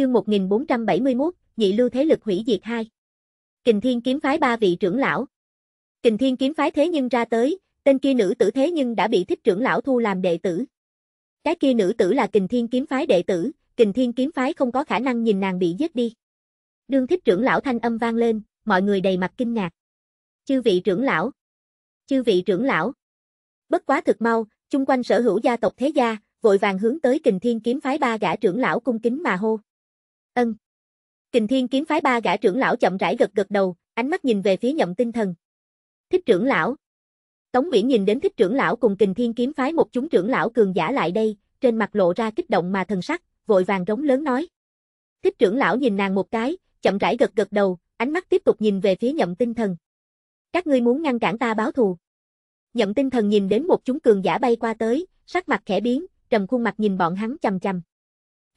chương 1471, nhị lưu thế lực hủy diệt hai Kình Thiên kiếm phái ba vị trưởng lão. Kình Thiên kiếm phái thế nhưng ra tới, tên kia nữ tử thế nhưng đã bị thích trưởng lão thu làm đệ tử. Cái kia nữ tử là Kình Thiên kiếm phái đệ tử, Kình Thiên kiếm phái không có khả năng nhìn nàng bị giết đi. Đương thích trưởng lão thanh âm vang lên, mọi người đầy mặt kinh ngạc. Chư vị trưởng lão. Chư vị trưởng lão. Bất quá thực mau, chung quanh sở hữu gia tộc thế gia, vội vàng hướng tới Kình Thiên kiếm phái ba gã trưởng lão cung kính mà hô. Ân. Kình Thiên kiếm phái ba gã trưởng lão chậm rãi gật gật đầu, ánh mắt nhìn về phía Nhậm Tinh Thần. Thích trưởng lão. Tống Uyển nhìn đến thích trưởng lão cùng Kình Thiên kiếm phái một chúng trưởng lão cường giả lại đây, trên mặt lộ ra kích động mà thần sắc, vội vàng rống lớn nói. Thích trưởng lão nhìn nàng một cái, chậm rãi gật gật đầu, ánh mắt tiếp tục nhìn về phía Nhậm Tinh Thần. Các ngươi muốn ngăn cản ta báo thù. Nhậm Tinh Thần nhìn đến một chúng cường giả bay qua tới, sắc mặt khẽ biến, trầm khuôn mặt nhìn bọn hắn chằm chằm.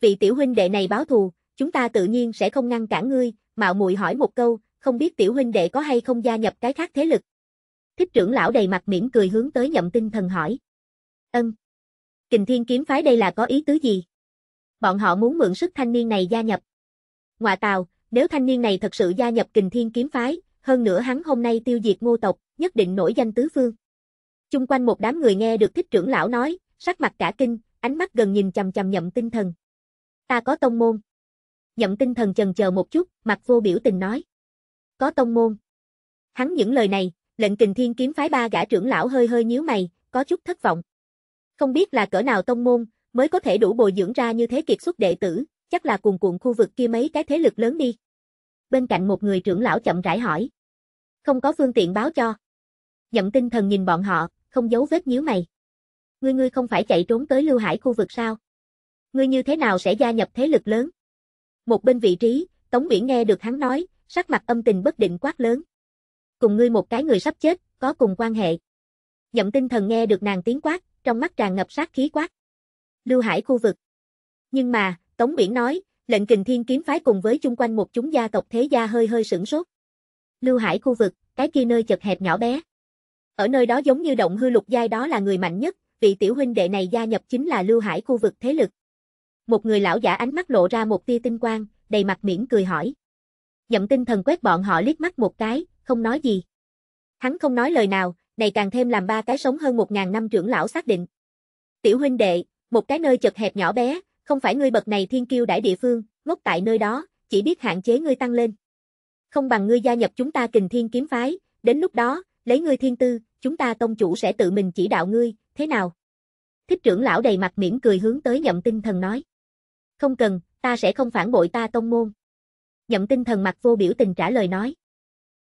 Vị tiểu huynh đệ này báo thù, chúng ta tự nhiên sẽ không ngăn cản ngươi, mạo muội hỏi một câu, không biết tiểu huynh đệ có hay không gia nhập cái khác thế lực. Thích trưởng lão đầy mặt mỉm cười hướng tới nhậm tinh thần hỏi. Ân. Kình thiên kiếm phái đây là có ý tứ gì? Bọn họ muốn mượn sức thanh niên này gia nhập. ngoại tào, nếu thanh niên này thật sự gia nhập kình thiên kiếm phái, hơn nữa hắn hôm nay tiêu diệt ngô tộc, nhất định nổi danh tứ phương. Chung quanh một đám người nghe được thích trưởng lão nói, sắc mặt cả kinh, ánh mắt gần nhìn chầm chầm nhậm tinh thần. Ta có tông môn nhậm tinh thần chần chờ một chút, mặt vô biểu tình nói. Có tông môn. Hắn những lời này, lệnh kình thiên kiếm phái ba gã trưởng lão hơi hơi nhíu mày, có chút thất vọng. Không biết là cỡ nào tông môn, mới có thể đủ bồi dưỡng ra như thế kiệt xuất đệ tử, chắc là cuồn cuộn khu vực kia mấy cái thế lực lớn đi. Bên cạnh một người trưởng lão chậm rãi hỏi. Không có phương tiện báo cho. Nhậm tinh thần nhìn bọn họ, không giấu vết nhíu mày. Ngươi ngươi không phải chạy trốn tới Lưu Hải khu vực sao? Ngươi như thế nào sẽ gia nhập thế lực lớn? Một bên vị trí, Tống Nguyễn nghe được hắn nói, sắc mặt âm tình bất định quát lớn. Cùng ngươi một cái người sắp chết, có cùng quan hệ. dậm tinh thần nghe được nàng tiếng quát, trong mắt tràn ngập sát khí quát. Lưu Hải khu vực. Nhưng mà, Tống Biển nói, lệnh kình thiên kiếm phái cùng với chung quanh một chúng gia tộc thế gia hơi hơi sửng sốt. Lưu Hải khu vực, cái kia nơi chật hẹp nhỏ bé. Ở nơi đó giống như động hư lục giai đó là người mạnh nhất, vị tiểu huynh đệ này gia nhập chính là Lưu Hải khu vực thế lực. Một người lão giả ánh mắt lộ ra một tia tinh quang, đầy mặt miễn cười hỏi. Nhậm tinh thần quét bọn họ liếc mắt một cái, không nói gì. Hắn không nói lời nào, này càng thêm làm ba cái sống hơn một ngàn năm trưởng lão xác định. Tiểu huynh đệ, một cái nơi chật hẹp nhỏ bé, không phải ngươi bậc này thiên kiêu đại địa phương, ngốc tại nơi đó, chỉ biết hạn chế ngươi tăng lên. Không bằng ngươi gia nhập chúng ta kình thiên kiếm phái, đến lúc đó, lấy ngươi thiên tư, chúng ta tông chủ sẽ tự mình chỉ đạo ngươi, thế nào? Thích trưởng lão đầy mặt mỉm cười hướng tới nhậm tinh thần nói. Không cần, ta sẽ không phản bội ta tông môn. Nhậm tinh thần mặt vô biểu tình trả lời nói.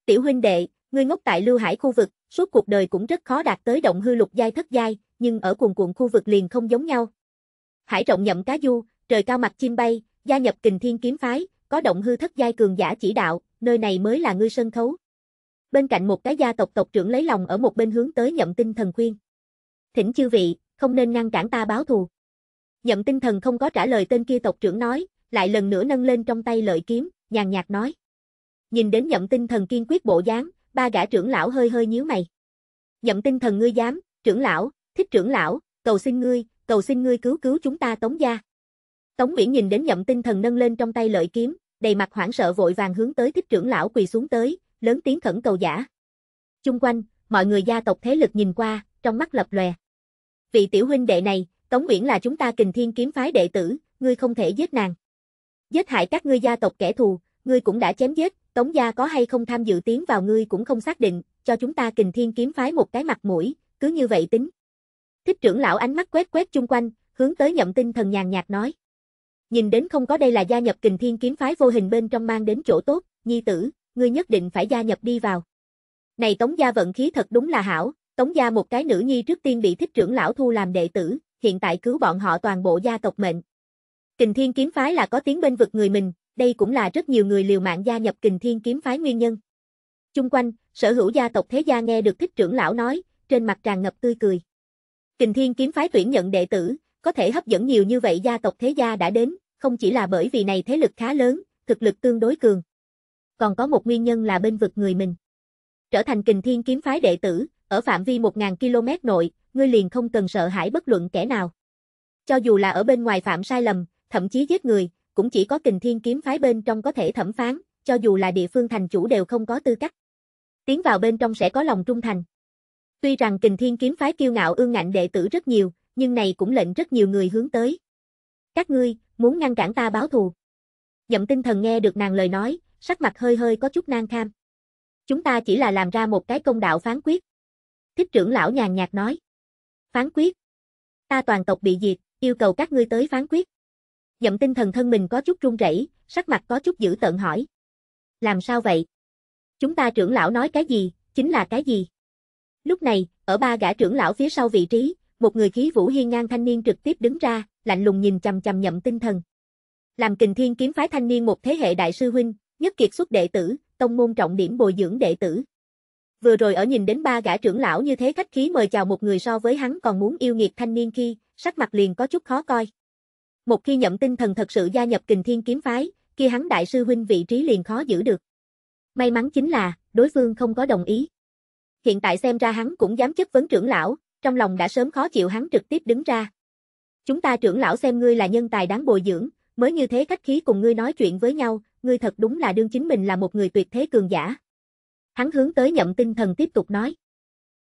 Tiểu huynh đệ, ngươi ngốc tại lưu hải khu vực, suốt cuộc đời cũng rất khó đạt tới động hư lục giai thất giai, nhưng ở cuồn cuộn khu vực liền không giống nhau. Hải rộng nhậm cá du, trời cao mặt chim bay, gia nhập kình thiên kiếm phái, có động hư thất giai cường giả chỉ đạo, nơi này mới là ngươi sân khấu. Bên cạnh một cái gia tộc tộc trưởng lấy lòng ở một bên hướng tới nhậm tinh thần khuyên. Thỉnh chư vị, không nên ngăn cản ta báo thù. Nhậm tinh thần không có trả lời tên kia tộc trưởng nói, lại lần nữa nâng lên trong tay lợi kiếm, nhàn nhạt nói. Nhìn đến nhậm tinh thần kiên quyết bộ dáng, ba gã trưởng lão hơi hơi nhíu mày. Nhậm tinh thần ngươi dám, trưởng lão, thích trưởng lão, cầu xin ngươi, cầu xin ngươi cứu cứu chúng ta tống gia. Tống Viễn nhìn đến nhậm tinh thần nâng lên trong tay lợi kiếm, đầy mặt hoảng sợ vội vàng hướng tới thích trưởng lão quỳ xuống tới, lớn tiếng khẩn cầu giả. Chung quanh, mọi người gia tộc thế lực nhìn qua, trong mắt lập lòe. Vị tiểu huynh đệ này, Tống Uyển là chúng ta kình thiên kiếm phái đệ tử, ngươi không thể giết nàng. Giết hại các ngươi gia tộc kẻ thù, ngươi cũng đã chém giết, Tống gia có hay không tham dự tiến vào ngươi cũng không xác định, cho chúng ta kình thiên kiếm phái một cái mặt mũi, cứ như vậy tính. Thích trưởng lão ánh mắt quét quét chung quanh, hướng tới nhậm tinh thần nhàn nhạt nói. Nhìn đến không có đây là gia nhập kình thiên kiếm phái vô hình bên trong mang đến chỗ tốt, nhi tử, ngươi nhất định phải gia nhập đi vào. Này Tống gia vận khí thật đúng là hảo, Tống gia một cái nữ nhi trước tiên bị thích trưởng lão thu làm đệ tử, hiện tại cứu bọn họ toàn bộ gia tộc mệnh. Kình Thiên kiếm phái là có tiếng bên vực người mình, đây cũng là rất nhiều người liều mạng gia nhập Kình Thiên kiếm phái nguyên nhân. Chung quanh, sở hữu gia tộc thế gia nghe được thích trưởng lão nói, trên mặt tràn ngập tươi cười. Kình Thiên kiếm phái tuyển nhận đệ tử, có thể hấp dẫn nhiều như vậy gia tộc thế gia đã đến, không chỉ là bởi vì này thế lực khá lớn, thực lực tương đối cường. Còn có một nguyên nhân là bên vực người mình. Trở thành Kình Thiên kiếm phái đệ tử, ở phạm vi 1000 km nội, ngươi liền không cần sợ hãi bất luận kẻ nào. Cho dù là ở bên ngoài phạm sai lầm, thậm chí giết người, cũng chỉ có kình thiên kiếm phái bên trong có thể thẩm phán, cho dù là địa phương thành chủ đều không có tư cách. Tiến vào bên trong sẽ có lòng trung thành. Tuy rằng kình thiên kiếm phái kiêu ngạo ương ngạnh đệ tử rất nhiều, nhưng này cũng lệnh rất nhiều người hướng tới. Các ngươi, muốn ngăn cản ta báo thù. Nhậm tinh thần nghe được nàng lời nói, sắc mặt hơi hơi có chút nang kham. Chúng ta chỉ là làm ra một cái công đạo phán quyết. Thích trưởng lão nhàn nhạt nói. Phán quyết. Ta toàn tộc bị diệt, yêu cầu các ngươi tới phán quyết. Dậm tinh thần thân mình có chút run rẩy, sắc mặt có chút dữ tợn hỏi. Làm sao vậy? Chúng ta trưởng lão nói cái gì, chính là cái gì? Lúc này, ở ba gã trưởng lão phía sau vị trí, một người khí vũ hiên ngang thanh niên trực tiếp đứng ra, lạnh lùng nhìn chầm chầm nhậm tinh thần. Làm kình thiên kiếm phái thanh niên một thế hệ đại sư huynh, nhất kiệt xuất đệ tử, tông môn trọng điểm bồi dưỡng đệ tử. Vừa rồi ở nhìn đến ba gã trưởng lão như thế khách khí mời chào một người so với hắn còn muốn yêu nghiệt thanh niên khi, sắc mặt liền có chút khó coi. Một khi nhậm tinh thần thật sự gia nhập kình thiên kiếm phái, kia hắn đại sư huynh vị trí liền khó giữ được. May mắn chính là, đối phương không có đồng ý. Hiện tại xem ra hắn cũng dám chất vấn trưởng lão, trong lòng đã sớm khó chịu hắn trực tiếp đứng ra. Chúng ta trưởng lão xem ngươi là nhân tài đáng bồi dưỡng, mới như thế khách khí cùng ngươi nói chuyện với nhau, ngươi thật đúng là đương chính mình là một người tuyệt thế cường giả hắn hướng tới nhậm tinh thần tiếp tục nói.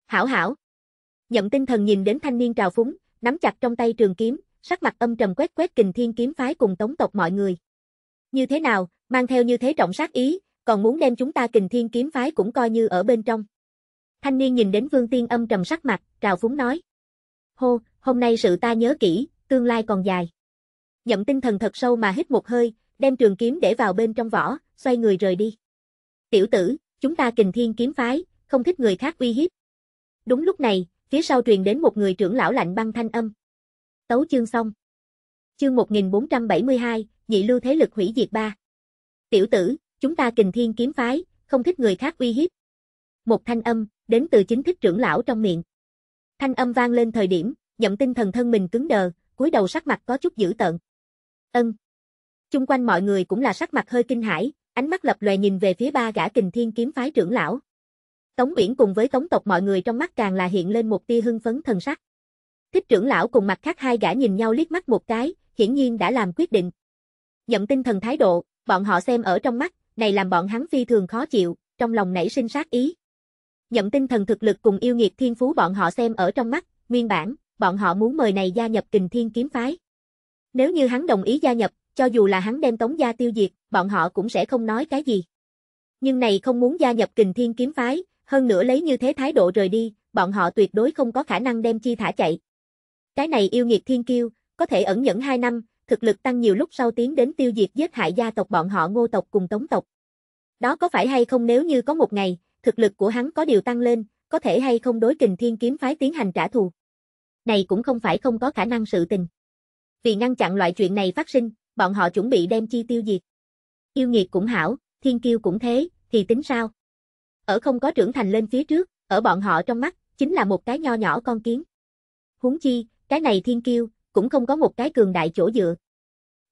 Hảo hảo. Nhậm tinh thần nhìn đến thanh niên trào phúng, nắm chặt trong tay trường kiếm, sắc mặt âm trầm quét quét kình thiên kiếm phái cùng tống tộc mọi người. Như thế nào, mang theo như thế trọng sát ý, còn muốn đem chúng ta kình thiên kiếm phái cũng coi như ở bên trong. Thanh niên nhìn đến vương tiên âm trầm sắc mặt, trào phúng nói. Hô, hôm nay sự ta nhớ kỹ, tương lai còn dài. Nhậm tinh thần thật sâu mà hít một hơi, đem trường kiếm để vào bên trong vỏ, xoay người rời đi. Tiểu tử, chúng ta kình thiên kiếm phái, không thích người khác uy hiếp. Đúng lúc này, phía sau truyền đến một người trưởng lão lạnh băng thanh âm. Tấu chương xong. Chương 1472, nhị lưu thế lực hủy diệt ba. Tiểu tử, chúng ta kình thiên kiếm phái, không thích người khác uy hiếp. Một thanh âm, đến từ chính thích trưởng lão trong miệng. Thanh âm vang lên thời điểm, nhậm tinh thần thân mình cứng đờ, cúi đầu sắc mặt có chút dữ tợn. Ân. Chung quanh mọi người cũng là sắc mặt hơi kinh hãi, ánh mắt lập lòe nhìn về phía ba gã kình thiên kiếm phái trưởng lão. Tống Viễn cùng với tống tộc mọi người trong mắt càng là hiện lên một tia hưng phấn thần sắc. Thích trưởng lão cùng mặt khác hai gã nhìn nhau liếc mắt một cái, hiển nhiên đã làm quyết định. Nhậm tinh thần thái độ, bọn họ xem ở trong mắt, này làm bọn hắn phi thường khó chịu, trong lòng nảy sinh sát ý. Nhậm tinh thần thực lực cùng yêu nghiệt thiên phú bọn họ xem ở trong mắt, nguyên bản, bọn họ muốn mời này gia nhập kình thiên kiếm phái. Nếu như hắn đồng ý gia nhập, cho dù là hắn đem Tống gia tiêu diệt, bọn họ cũng sẽ không nói cái gì. Nhưng này không muốn gia nhập Kình Thiên kiếm phái, hơn nữa lấy như thế thái độ rời đi, bọn họ tuyệt đối không có khả năng đem chi thả chạy. Cái này yêu nghiệt thiên kiêu, có thể ẩn nhẫn 2 năm, thực lực tăng nhiều lúc sau tiến đến tiêu diệt giết hại gia tộc bọn họ Ngô tộc cùng Tống tộc. Đó có phải hay không nếu như có một ngày, thực lực của hắn có điều tăng lên, có thể hay không đối Kình Thiên kiếm phái tiến hành trả thù. Này cũng không phải không có khả năng sự tình. Vì ngăn chặn loại chuyện này phát sinh, bọn họ chuẩn bị đem chi tiêu diệt. Yêu nghiệt cũng hảo, thiên kiêu cũng thế, thì tính sao? Ở không có trưởng thành lên phía trước, ở bọn họ trong mắt, chính là một cái nho nhỏ con kiến. Huống chi, cái này thiên kiêu, cũng không có một cái cường đại chỗ dựa.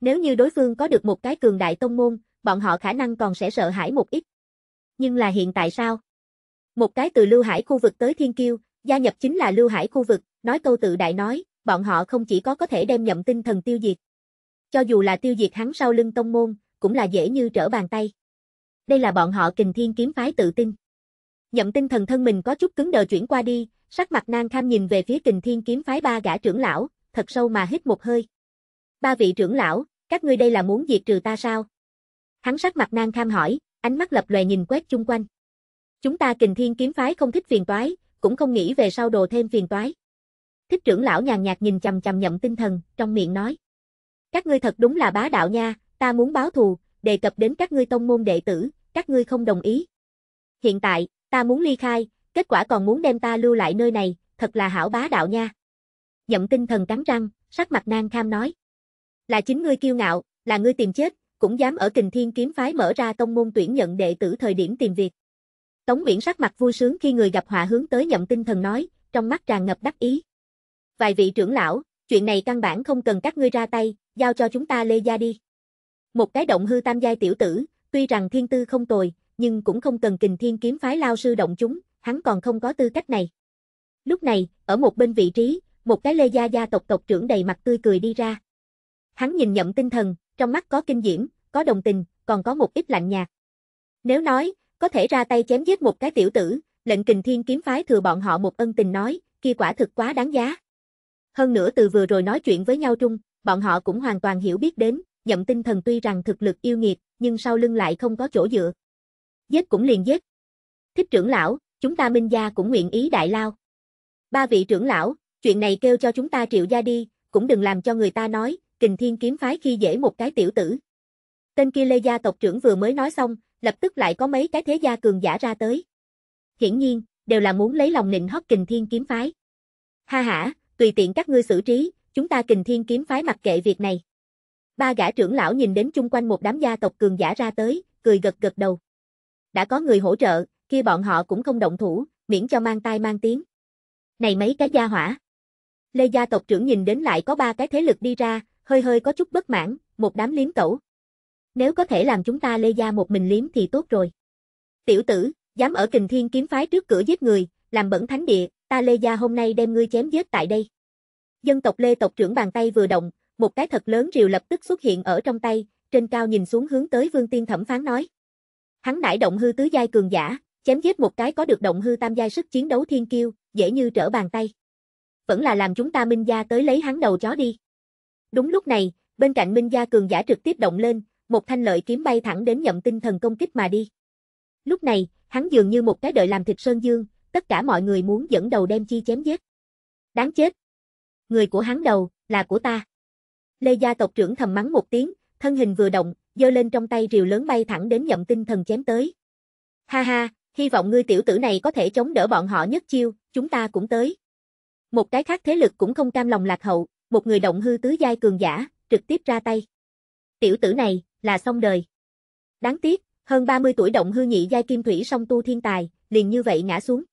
Nếu như đối phương có được một cái cường đại tông môn, bọn họ khả năng còn sẽ sợ hãi một ít. Nhưng là hiện tại sao? Một cái từ Lưu Hải khu vực tới Thiên Kiêu, gia nhập chính là Lưu Hải khu vực, nói câu tự đại nói, bọn họ không chỉ có có thể đem nhậm tinh thần tiêu diệt. Cho dù là tiêu diệt hắn sau lưng tông môn, cũng là dễ như trở bàn tay. Đây là bọn họ kình thiên kiếm phái tự tin. Nhậm tinh thần thân mình có chút cứng đờ chuyển qua đi, sắc mặt nang kham nhìn về phía kình thiên kiếm phái ba gã trưởng lão, thật sâu mà hít một hơi. Ba vị trưởng lão, các ngươi đây là muốn diệt trừ ta sao? Hắn sắc mặt nang kham hỏi, ánh mắt lập lòe nhìn quét chung quanh. Chúng ta kình thiên kiếm phái không thích phiền toái, cũng không nghĩ về sau đồ thêm phiền toái. Thích trưởng lão nhàn nhạt nhìn chầm chầm nhậm tinh thần, trong miệng nói. Các ngươi thật đúng là bá đạo nha, ta muốn báo thù, đề cập đến các ngươi tông môn đệ tử, các ngươi không đồng ý. Hiện tại, ta muốn ly khai, kết quả còn muốn đem ta lưu lại nơi này, thật là hảo bá đạo nha. Nhậm tinh thần cắn răng, sắc mặt nang kham nói. Là chính ngươi kiêu ngạo, là ngươi tìm chết, cũng dám ở kình thiên kiếm phái mở ra tông môn tuyển nhận đệ tử thời điểm tìm việc. Tống Viễn sắc mặt vui sướng khi người gặp họa hướng tới nhậm tinh thần nói, trong mắt tràn ngập đắc ý. Vài vị trưởng lão, chuyện này căn bản không cần các ngươi ra tay, giao cho chúng ta lê gia đi. Một cái động hư tam giai tiểu tử, tuy rằng thiên tư không tồi, nhưng cũng không cần kình thiên kiếm phái lao sư động chúng, hắn còn không có tư cách này. Lúc này, ở một bên vị trí, một cái lê gia gia tộc tộc trưởng đầy mặt tươi cười đi ra. Hắn nhìn nhậm tinh thần, trong mắt có kinh diễm, có đồng tình, còn có một ít lạnh nhạt. Nếu nói, có thể ra tay chém giết một cái tiểu tử, lệnh kình thiên kiếm phái thừa bọn họ một ân tình nói, kia quả thực quá đáng giá. Hơn nữa từ vừa rồi nói chuyện với nhau trung, bọn họ cũng hoàn toàn hiểu biết đến, nhậm tinh thần tuy rằng thực lực yêu nghiệt, nhưng sau lưng lại không có chỗ dựa. Giết cũng liền giết. Thích trưởng lão, chúng ta Minh Gia cũng nguyện ý đại lao. Ba vị trưởng lão, chuyện này kêu cho chúng ta triệu gia đi, cũng đừng làm cho người ta nói, kình thiên kiếm phái khi dễ một cái tiểu tử. Tên kia Lê Gia tộc trưởng vừa mới nói xong, lập tức lại có mấy cái thế gia cường giả ra tới. Hiển nhiên, đều là muốn lấy lòng nịnh hót kình thiên kiếm phái. Ha ha, tùy tiện các ngươi xử trí, chúng ta kình thiên kiếm phái mặc kệ việc này. Ba gã trưởng lão nhìn đến chung quanh một đám gia tộc cường giả ra tới, cười gật gật đầu. Đã có người hỗ trợ, kia bọn họ cũng không động thủ, miễn cho mang tai mang tiếng. Này mấy cái gia hỏa. Lê gia tộc trưởng nhìn đến lại có ba cái thế lực đi ra, hơi hơi có chút bất mãn, một đám liếm cẩu. Nếu có thể làm chúng ta Lê gia một mình liếm thì tốt rồi. Tiểu tử, dám ở kình thiên kiếm phái trước cửa giết người, làm bẩn thánh địa, ta Lê gia hôm nay đem ngươi chém giết tại đây. Dân tộc Lê tộc trưởng bàn tay vừa động, một cái thật lớn rìu lập tức xuất hiện ở trong tay, trên cao nhìn xuống hướng tới Vương Tiên thẩm phán nói. Hắn nải động hư tứ giai cường giả, chém giết một cái có được động hư tam giai sức chiến đấu thiên kiêu, dễ như trở bàn tay. Vẫn là làm chúng ta Minh gia tới lấy hắn đầu chó đi. Đúng lúc này, bên cạnh Minh gia cường giả trực tiếp động lên, một thanh lợi kiếm bay thẳng đến nhậm tinh thần công kích mà đi. Lúc này, hắn dường như một cái đợi làm thịt sơn dương, tất cả mọi người muốn dẫn đầu đem chi chém giết. Đáng chết, người của hắn đầu, là của ta. Lê gia tộc trưởng thầm mắng một tiếng, thân hình vừa động, giơ lên trong tay rìu lớn bay thẳng đến nhậm tinh thần chém tới. Ha ha, hy vọng ngươi tiểu tử này có thể chống đỡ bọn họ nhất chiêu, chúng ta cũng tới. Một cái khác thế lực cũng không cam lòng lạc hậu, một người động hư tứ giai cường giả, trực tiếp ra tay. Tiểu tử này, là xong đời. Đáng tiếc, hơn 30 tuổi động hư nhị giai kim thủy song tu thiên tài, liền như vậy ngã xuống.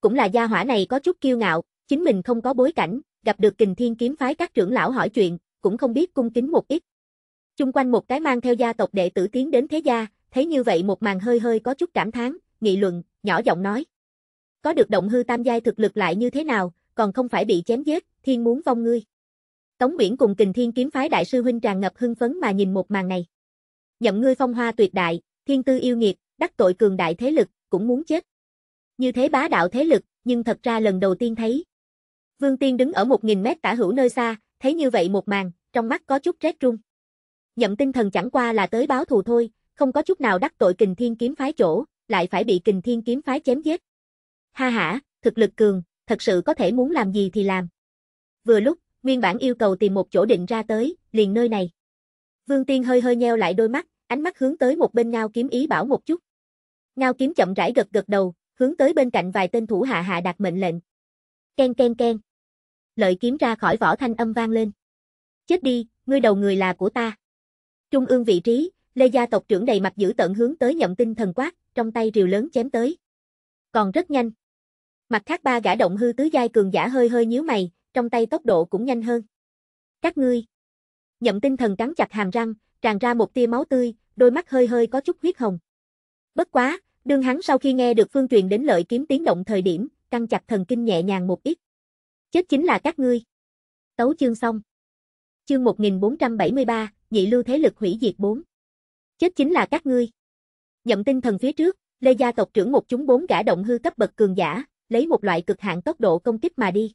Cũng là gia hỏa này có chút kiêu ngạo, chính mình không có bối cảnh, gặp được kình thiên kiếm phái các trưởng lão hỏi chuyện, cũng không biết cung kính một ít. Chung quanh một cái mang theo gia tộc đệ tử tiến đến thế gia, thấy như vậy một màn hơi hơi có chút cảm thán, nghị luận, nhỏ giọng nói. Có được động hư tam giai thực lực lại như thế nào, còn không phải bị chém giết, thiên muốn vong ngươi. Tống Biển cùng kình thiên kiếm phái đại sư huynh tràn ngập hưng phấn mà nhìn một màn này. Nhậm ngươi phong hoa tuyệt đại, thiên tư yêu nghiệt, đắc tội cường đại thế lực, cũng muốn chết. Như thế bá đạo thế lực, nhưng thật ra lần đầu tiên thấy, Vương Tiên đứng ở 1000 mét tả hữu nơi xa, thấy như vậy một màn, trong mắt có chút rét run. Nhậm Tinh Thần chẳng qua là tới báo thù thôi, không có chút nào đắc tội Kình Thiên kiếm phái chỗ, lại phải bị Kình Thiên kiếm phái chém giết. Ha ha, thực lực cường, thật sự có thể muốn làm gì thì làm. Vừa lúc, nguyên bản yêu cầu tìm một chỗ định ra tới, liền nơi này. Vương Tiên hơi hơi nheo lại đôi mắt, ánh mắt hướng tới một bên Ngao Kiếm ý bảo một chút. Ngao Kiếm chậm rãi gật gật đầu, hướng tới bên cạnh vài tên thủ hạ hạ đặt mệnh lệnh. Ken ken ken lợi kiếm ra khỏi vỏ thanh âm vang lên. Chết đi, ngươi đầu người là của ta. Trung ương vị trí, Lê gia tộc trưởng đầy mặt giữ tận hướng tới nhậm tinh thần quát, trong tay rìu lớn chém tới. Còn rất nhanh. Mặt khác ba gã động hư tứ giai cường giả hơi hơi nhíu mày, trong tay tốc độ cũng nhanh hơn. Các ngươi. Nhậm tinh thần cắn chặt hàm răng, tràn ra một tia máu tươi, đôi mắt hơi hơi có chút huyết hồng. Bất quá, đương hắn sau khi nghe được phương truyền đến lợi kiếm tiếng động thời điểm, căng chặt thần kinh nhẹ nhàng một ít. Chết chính là các ngươi. Tấu chương xong. Chương 1473, nhị lưu thế lực hủy diệt 4. Chết chính là các ngươi. Nhậm tinh thần phía trước, Lê gia tộc trưởng một chúng bốn gã động hư cấp bậc cường giả, lấy một loại cực hạn tốc độ công kích mà đi.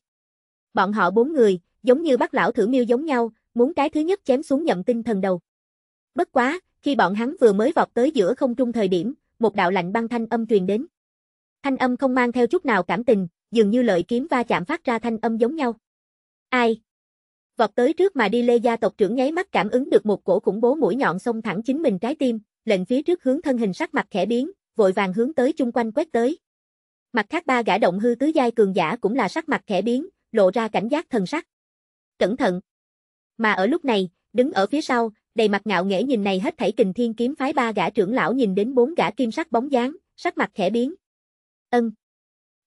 Bọn họ bốn người, giống như bác lão thử miêu giống nhau, muốn cái thứ nhất chém xuống nhậm tinh thần đầu. Bất quá, khi bọn hắn vừa mới vọt tới giữa không trung thời điểm, một đạo lạnh băng thanh âm truyền đến. Thanh âm không mang theo chút nào cảm tình, dường như lợi kiếm va chạm phát ra thanh âm giống nhau. Ai? Vọt tới trước mà đi lê gia tộc trưởng nháy mắt cảm ứng được một cổ khủng bố mũi nhọn xông thẳng chính mình trái tim, lệnh phía trước hướng thân hình sắc mặt khẽ biến, vội vàng hướng tới chung quanh quét tới. Mặt khác ba gã động hư tứ giai cường giả cũng là sắc mặt khẽ biến, lộ ra cảnh giác thần sắc. Cẩn thận. Mà ở lúc này, đứng ở phía sau, đầy mặt ngạo nghễ nhìn này hết thảy kình thiên kiếm phái ba gã trưởng lão nhìn đến bốn gã kim sắc bóng dáng, sắc mặt khẽ biến. Ân.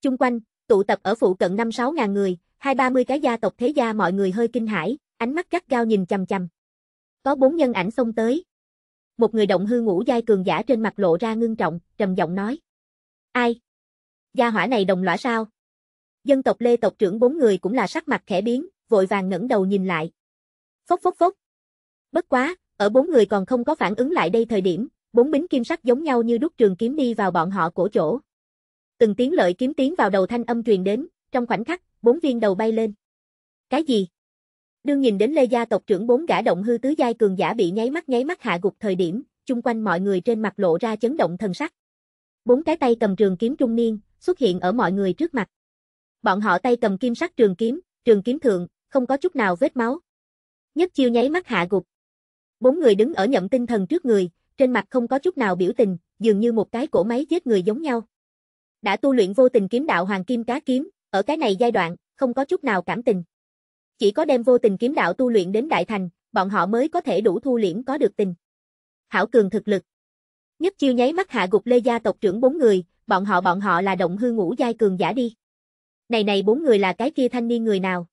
Chung quanh, tụ tập ở phụ cận 5-6 ngàn người, hai ba mươi cái gia tộc thế gia mọi người hơi kinh hãi, ánh mắt gắt gao nhìn chằm chằm. Có bốn nhân ảnh xông tới. Một người động hư ngũ giai cường giả trên mặt lộ ra ngưng trọng, trầm giọng nói: "Ai? Gia hỏa này đồng lõa sao?" Dân tộc Lê tộc trưởng bốn người cũng là sắc mặt khẽ biến, vội vàng ngẩng đầu nhìn lại. Phốc phốc phốc. Bất quá, ở bốn người còn không có phản ứng lại đây thời điểm, bốn bính kim sắc giống nhau như đúc trường kiếm đi vào bọn họ cổ chỗ. Từng tiếng lợi kiếm tiến vào đầu thanh âm truyền đến, trong khoảnh khắc, bốn viên đầu bay lên. Cái gì? Đương nhìn đến Lê gia tộc trưởng bốn gã động hư tứ giai cường giả bị nháy mắt nháy mắt hạ gục thời điểm, chung quanh mọi người trên mặt lộ ra chấn động thần sắc. Bốn cái tay cầm trường kiếm trung niên xuất hiện ở mọi người trước mặt. Bọn họ tay cầm kim sắc trường kiếm, trường kiếm thượng, không có chút nào vết máu. Nhất chiêu nháy mắt hạ gục. Bốn người đứng ở nhậm tinh thần trước người, trên mặt không có chút nào biểu tình, dường như một cái cổ máy giết người giống nhau đã tu luyện vô tình kiếm đạo hoàng kim cá kiếm, ở cái này giai đoạn, không có chút nào cảm tình. Chỉ có đem vô tình kiếm đạo tu luyện đến đại thành, bọn họ mới có thể đủ thu liễm có được tình. Hảo cường thực lực. Nhất chiêu nháy mắt hạ gục Lê gia tộc trưởng bốn người, bọn họ bọn họ là động hư ngũ giai cường giả đi. Này này bốn người là cái kia thanh niên người nào?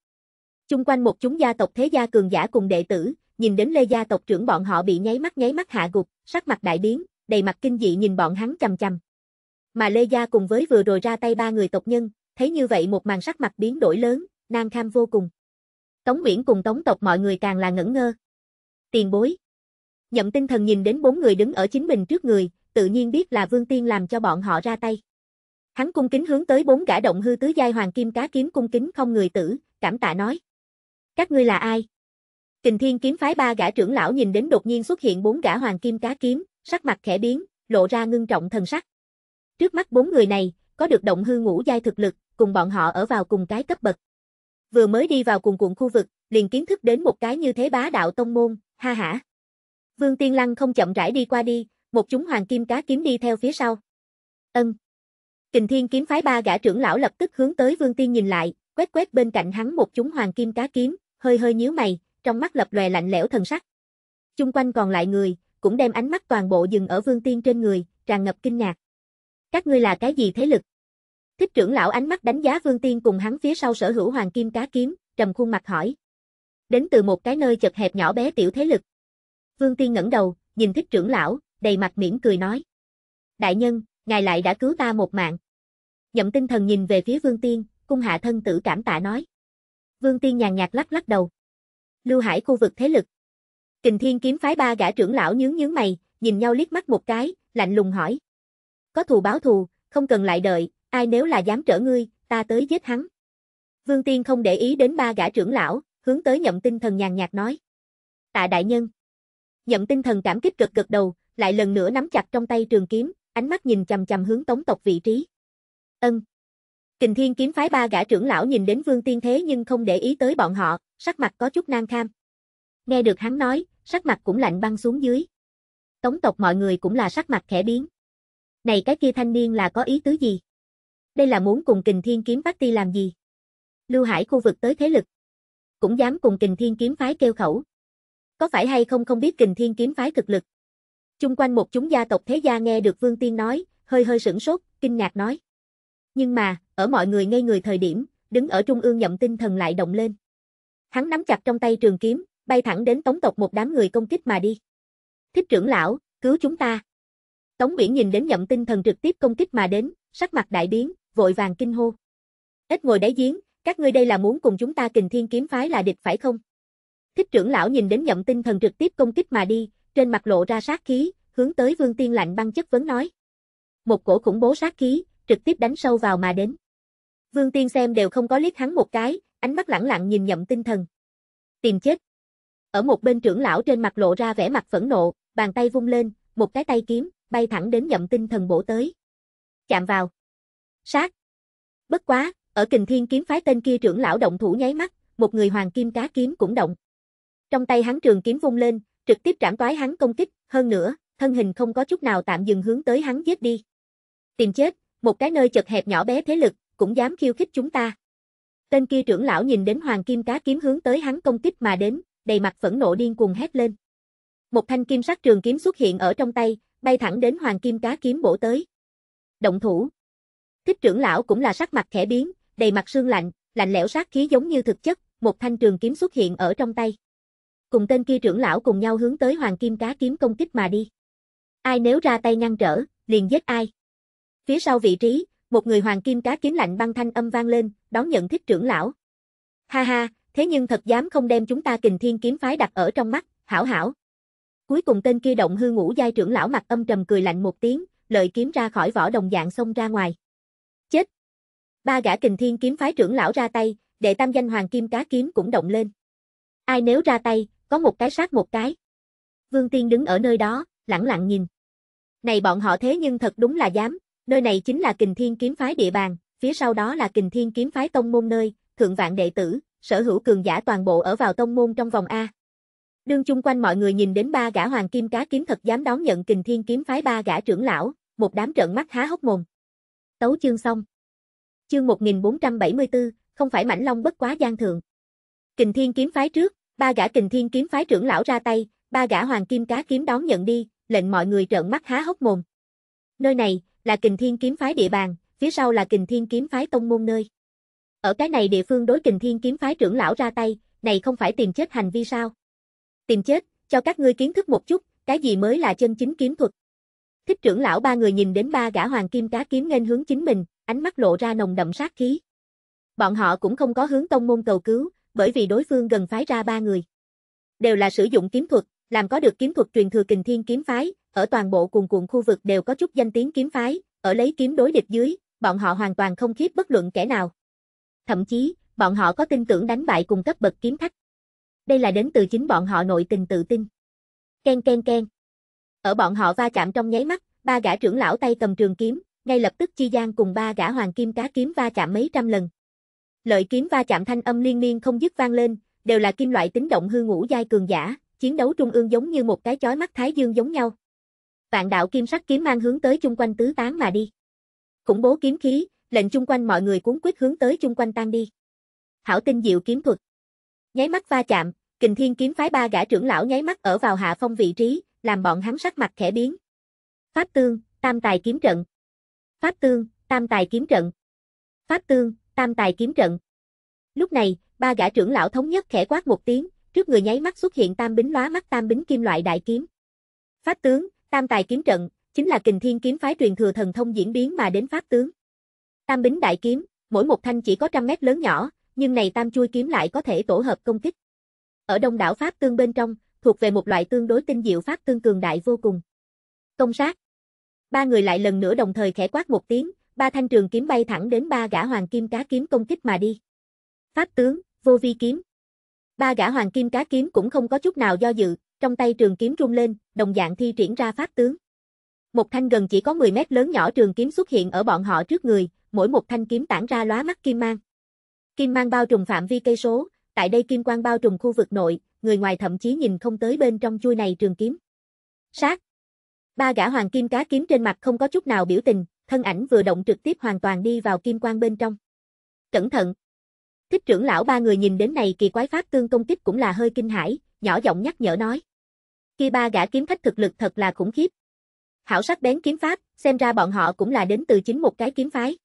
Chung quanh một chúng gia tộc thế gia cường giả cùng đệ tử, nhìn đến Lê gia tộc trưởng bọn họ bị nháy mắt nháy mắt hạ gục, sắc mặt đại biến, đầy mặt kinh dị nhìn bọn hắn chằm chằm. Mà Lê Gia cùng với vừa rồi ra tay ba người tộc nhân, thấy như vậy một màn sắc mặt biến đổi lớn, nang kham vô cùng. Tống Nguyễn cùng Tống tộc mọi người càng là ngẩn ngơ. Tiền bối. Nhậm tinh thần nhìn đến bốn người đứng ở chính mình trước người, tự nhiên biết là Vương Tiên làm cho bọn họ ra tay. Hắn cung kính hướng tới bốn gã động hư tứ giai hoàng kim cá kiếm cung kính không người tử, cảm tạ nói. Các ngươi là ai? Kình thiên kiếm phái ba gã trưởng lão nhìn đến đột nhiên xuất hiện bốn gã hoàng kim cá kiếm, sắc mặt khẽ biến, lộ ra ngưng trọng thần sắc. Trước mắt bốn người này, có được động hư ngũ giai thực lực, cùng bọn họ ở vào cùng cái cấp bậc. Vừa mới đi vào cùng cuộn khu vực, liền kiến thức đến một cái như thế bá đạo tông môn, ha hả. Vương Tiên Lăng không chậm rãi đi qua đi, một chúng hoàng kim cá kiếm đi theo phía sau. Ân. Kình Thiên kiếm phái ba gã trưởng lão lập tức hướng tới Vương Tiên nhìn lại, quét quét bên cạnh hắn một chúng hoàng kim cá kiếm, hơi hơi nhíu mày, trong mắt lập lòe lạnh lẽo thần sắc. Chung quanh còn lại người, cũng đem ánh mắt toàn bộ dừng ở Vương Tiên trên người, tràn ngập kinh ngạc. Các ngươi là cái gì thế lực? Thích trưởng lão ánh mắt đánh giá Vương Tiên cùng hắn phía sau sở hữu hoàng kim cá kiếm, trầm khuôn mặt hỏi. Đến từ một cái nơi chật hẹp nhỏ bé tiểu thế lực. Vương Tiên ngẩng đầu, nhìn thích trưởng lão, đầy mặt mỉm cười nói. Đại nhân, ngài lại đã cứu ta một mạng. Nhậm tinh thần nhìn về phía Vương Tiên, cung hạ thân tử cảm tạ nói. Vương Tiên nhàn nhạt lắc lắc đầu. Lưu Hải khu vực thế lực. Kình Thiên kiếm phái ba gã trưởng lão nhướng nhướng mày, nhìn nhau liếc mắt một cái, lạnh lùng hỏi, có thù báo thù, không cần lại đợi, ai nếu là dám trở ngươi, ta tới giết hắn. Vương Tiên không để ý đến ba gã trưởng lão, hướng tới nhậm tinh thần nhàn nhạt nói. Tạ đại nhân. Nhậm tinh thần cảm kích cực cực đầu, lại lần nữa nắm chặt trong tay trường kiếm, ánh mắt nhìn chầm chầm hướng tống tộc vị trí. Ân. Kình thiên kiếm phái ba gã trưởng lão nhìn đến vương tiên thế nhưng không để ý tới bọn họ, sắc mặt có chút nang kham. Nghe được hắn nói, sắc mặt cũng lạnh băng xuống dưới. Tống tộc mọi người cũng là sắc mặt khẽ biến. Này cái kia thanh niên là có ý tứ gì? Đây là muốn cùng kình thiên kiếm bắt ti làm gì? Lưu Hải khu vực tới thế lực. Cũng dám cùng kình thiên kiếm phái kêu khẩu. Có phải hay không không biết kình thiên kiếm phái thực lực? Chung quanh một chúng gia tộc thế gia nghe được Vương Tiên nói, hơi hơi sửng sốt, kinh ngạc nói. Nhưng mà, ở mọi người ngây người thời điểm, đứng ở trung ương nhậm tinh thần lại động lên. Hắn nắm chặt trong tay trường kiếm, bay thẳng đến tống tộc một đám người công kích mà đi. Thích trưởng lão, cứu chúng ta. Tống biển nhìn đến nhậm tinh thần trực tiếp công kích mà đến, sắc mặt đại biến, vội vàng kinh hô. Ít ngồi đáy giếng, các ngươi đây là muốn cùng chúng ta kình thiên kiếm phái là địch phải không? Thích trưởng lão nhìn đến nhậm tinh thần trực tiếp công kích mà đi, trên mặt lộ ra sát khí, hướng tới vương tiên lạnh băng chất vấn nói. Một cổ khủng bố sát khí, trực tiếp đánh sâu vào mà đến. Vương tiên xem đều không có liếc hắn một cái, ánh mắt lẳng lặng nhìn nhậm tinh thần. Tìm chết. Ở một bên trưởng lão trên mặt lộ ra vẻ mặt phẫn nộ, bàn tay vung lên, một cái tay kiếm, bay thẳng đến nhậm tinh thần bổ tới. Chạm vào. Sát. Bất quá, ở kình thiên kiếm phái tên kia trưởng lão động thủ nháy mắt, một người hoàng kim cá kiếm cũng động. Trong tay hắn trường kiếm vung lên, trực tiếp trảm toái hắn công kích, hơn nữa, thân hình không có chút nào tạm dừng hướng tới hắn giết đi. Tìm chết, một cái nơi chật hẹp nhỏ bé thế lực, cũng dám khiêu khích chúng ta. Tên kia trưởng lão nhìn đến hoàng kim cá kiếm hướng tới hắn công kích mà đến, đầy mặt phẫn nộ điên cuồng hét lên. Một thanh kim sắc trường kiếm xuất hiện ở trong tay, bay thẳng đến hoàng kim cá kiếm bổ tới. Động thủ. Thích trưởng lão cũng là sắc mặt khẽ biến, đầy mặt sương lạnh, lạnh lẽo sát khí giống như thực chất, một thanh trường kiếm xuất hiện ở trong tay. Cùng tên kia trưởng lão cùng nhau hướng tới hoàng kim cá kiếm công kích mà đi. Ai nếu ra tay ngăn trở, liền giết ai. Phía sau vị trí, một người hoàng kim cá kiếm lạnh băng thanh âm vang lên, đón nhận thích trưởng lão. Ha ha, thế nhưng thật dám không đem chúng ta kình thiên kiếm phái đặt ở trong mắt, hảo hảo. Cuối cùng tên kia động hư ngũ giai trưởng lão mặt âm trầm cười lạnh một tiếng, lợi kiếm ra khỏi vỏ đồng dạng xông ra ngoài. Chết! Ba gã kình thiên kiếm phái trưởng lão ra tay, đệ tam danh hoàng kim cá kiếm cũng động lên. Ai nếu ra tay, có một cái sát một cái. Vương Tiên đứng ở nơi đó, lặng lặng nhìn. Này bọn họ thế nhưng thật đúng là dám, nơi này chính là kình thiên kiếm phái địa bàn, phía sau đó là kình thiên kiếm phái tông môn nơi, thượng vạn đệ tử, sở hữu cường giả toàn bộ ở vào tông môn trong vòng A. Đương chung quanh mọi người nhìn đến ba gã hoàng kim cá kiếm thật dám đón nhận kình thiên kiếm phái ba gã trưởng lão, một đám trợn mắt há hốc mồm. Tấu chương xong. Chương 1474, không phải mảnh long bất quá gian thượng. Kình thiên kiếm phái trước, ba gã kình thiên kiếm phái trưởng lão ra tay, ba gã hoàng kim cá kiếm đón nhận đi, lệnh mọi người trợn mắt há hốc mồm. Nơi này, là kình thiên kiếm phái địa bàn, phía sau là kình thiên kiếm phái tông môn nơi. Ở cái này địa phương đối kình thiên kiếm phái trưởng lão ra tay, này không phải tìm chết hành vi sao? tìm chết, cho các ngươi kiến thức một chút, cái gì mới là chân chính kiếm thuật. Thích trưởng lão ba người nhìn đến ba gã hoàng kim cá kiếm nghênh hướng chính mình, ánh mắt lộ ra nồng đậm sát khí. Bọn họ cũng không có hướng tông môn cầu cứu, bởi vì đối phương gần phái ra ba người. Đều là sử dụng kiếm thuật, làm có được kiếm thuật truyền thừa kình thiên kiếm phái, ở toàn bộ cùng cuộn khu vực đều có chút danh tiếng kiếm phái, ở lấy kiếm đối địch dưới, bọn họ hoàn toàn không khiếp bất luận kẻ nào. Thậm chí, bọn họ có tin tưởng đánh bại cùng cấp bậc kiếm thách đây là đến từ chính bọn họ nội tình tự tin. Ken ken ken. Ở bọn họ va chạm trong nháy mắt, ba gã trưởng lão tay cầm trường kiếm, ngay lập tức chi gian cùng ba gã hoàng kim cá kiếm va chạm mấy trăm lần. Lợi kiếm va chạm thanh âm liên miên không dứt vang lên, đều là kim loại tính động hư ngũ giai cường giả, chiến đấu trung ương giống như một cái chói mắt thái dương giống nhau. Vạn đạo kim sắc kiếm mang hướng tới chung quanh tứ tán mà đi. Khủng bố kiếm khí, lệnh chung quanh mọi người cuốn quyết hướng tới chung quanh tan đi. Hảo tinh diệu kiếm thuật. Nháy mắt va chạm, kình thiên kiếm phái ba gã trưởng lão nháy mắt ở vào hạ phong vị trí, làm bọn hắn sắc mặt khẽ biến. Pháp tương, tam tài kiếm trận. Pháp tương, tam tài kiếm trận. Pháp tương, tam tài kiếm trận. Lúc này, ba gã trưởng lão thống nhất khẽ quát một tiếng, trước người nháy mắt xuất hiện tam bính lóa mắt tam bính kim loại đại kiếm. Pháp tướng, tam tài kiếm trận, chính là kình thiên kiếm phái truyền thừa thần thông diễn biến mà đến pháp tướng. Tam bính đại kiếm, mỗi một thanh chỉ có trăm mét lớn nhỏ, nhưng này tam chui kiếm lại có thể tổ hợp công kích. Ở đông đảo Pháp tương bên trong, thuộc về một loại tương đối tinh diệu Pháp tương cường đại vô cùng. Công sát. Ba người lại lần nữa đồng thời khẽ quát một tiếng, ba thanh trường kiếm bay thẳng đến ba gã hoàng kim cá kiếm công kích mà đi. Pháp tướng, vô vi kiếm. Ba gã hoàng kim cá kiếm cũng không có chút nào do dự, trong tay trường kiếm rung lên, đồng dạng thi triển ra pháp tướng. Một thanh gần chỉ có 10 mét lớn nhỏ trường kiếm xuất hiện ở bọn họ trước người, mỗi một thanh kiếm tản ra lóa mắt kim mang. Kim mang bao trùm phạm vi cây số, tại đây kim quang bao trùm khu vực nội, người ngoài thậm chí nhìn không tới bên trong chui này trường kiếm. Sát. Ba gã hoàng kim cá kiếm trên mặt không có chút nào biểu tình, thân ảnh vừa động trực tiếp hoàn toàn đi vào kim quang bên trong. Cẩn thận. Thích trưởng lão ba người nhìn đến này kỳ quái phát tương công kích cũng là hơi kinh hãi, nhỏ giọng nhắc nhở nói. Khi ba gã kiếm khách thực lực thật là khủng khiếp. Hảo sắc bén kiếm pháp, xem ra bọn họ cũng là đến từ chính một cái kiếm phái.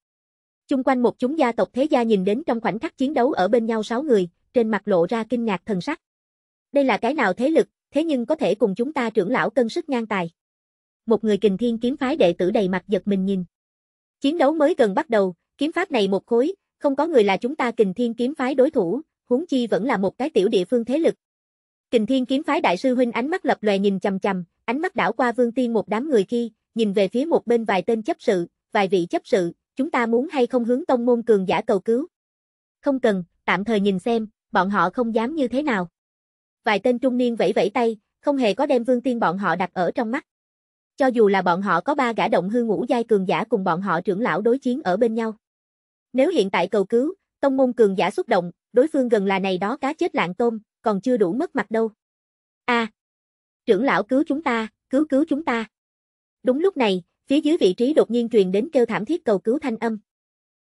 Chung quanh một chúng gia tộc thế gia nhìn đến trong khoảnh khắc chiến đấu ở bên nhau sáu người, trên mặt lộ ra kinh ngạc thần sắc. Đây là cái nào thế lực, thế nhưng có thể cùng chúng ta trưởng lão cân sức ngang tài. Một người kình thiên kiếm phái đệ tử đầy mặt giật mình nhìn. Chiến đấu mới gần bắt đầu, kiếm pháp này một khối, không có người là chúng ta kình thiên kiếm phái đối thủ, huống chi vẫn là một cái tiểu địa phương thế lực. Kình thiên kiếm phái đại sư huynh ánh mắt lập lòe nhìn chầm chầm, ánh mắt đảo qua vương tiên một đám người kia, nhìn về phía một bên vài tên chấp sự, vài vị chấp sự, chúng ta muốn hay không hướng tông môn cường giả cầu cứu? Không cần, tạm thời nhìn xem, bọn họ không dám như thế nào. Vài tên trung niên vẫy vẫy tay, không hề có đem Vương Tiên bọn họ đặt ở trong mắt. Cho dù là bọn họ có ba gã động hư ngũ giai cường giả cùng bọn họ trưởng lão đối chiến ở bên nhau. Nếu hiện tại cầu cứu, tông môn cường giả xúc động, đối phương gần là này đó cá chết lạng tôm, còn chưa đủ mất mặt đâu. A, à! trưởng lão cứu chúng ta, cứu cứu chúng ta. Đúng lúc này, Phía dưới vị trí đột nhiên truyền đến kêu thảm thiết cầu cứu thanh âm.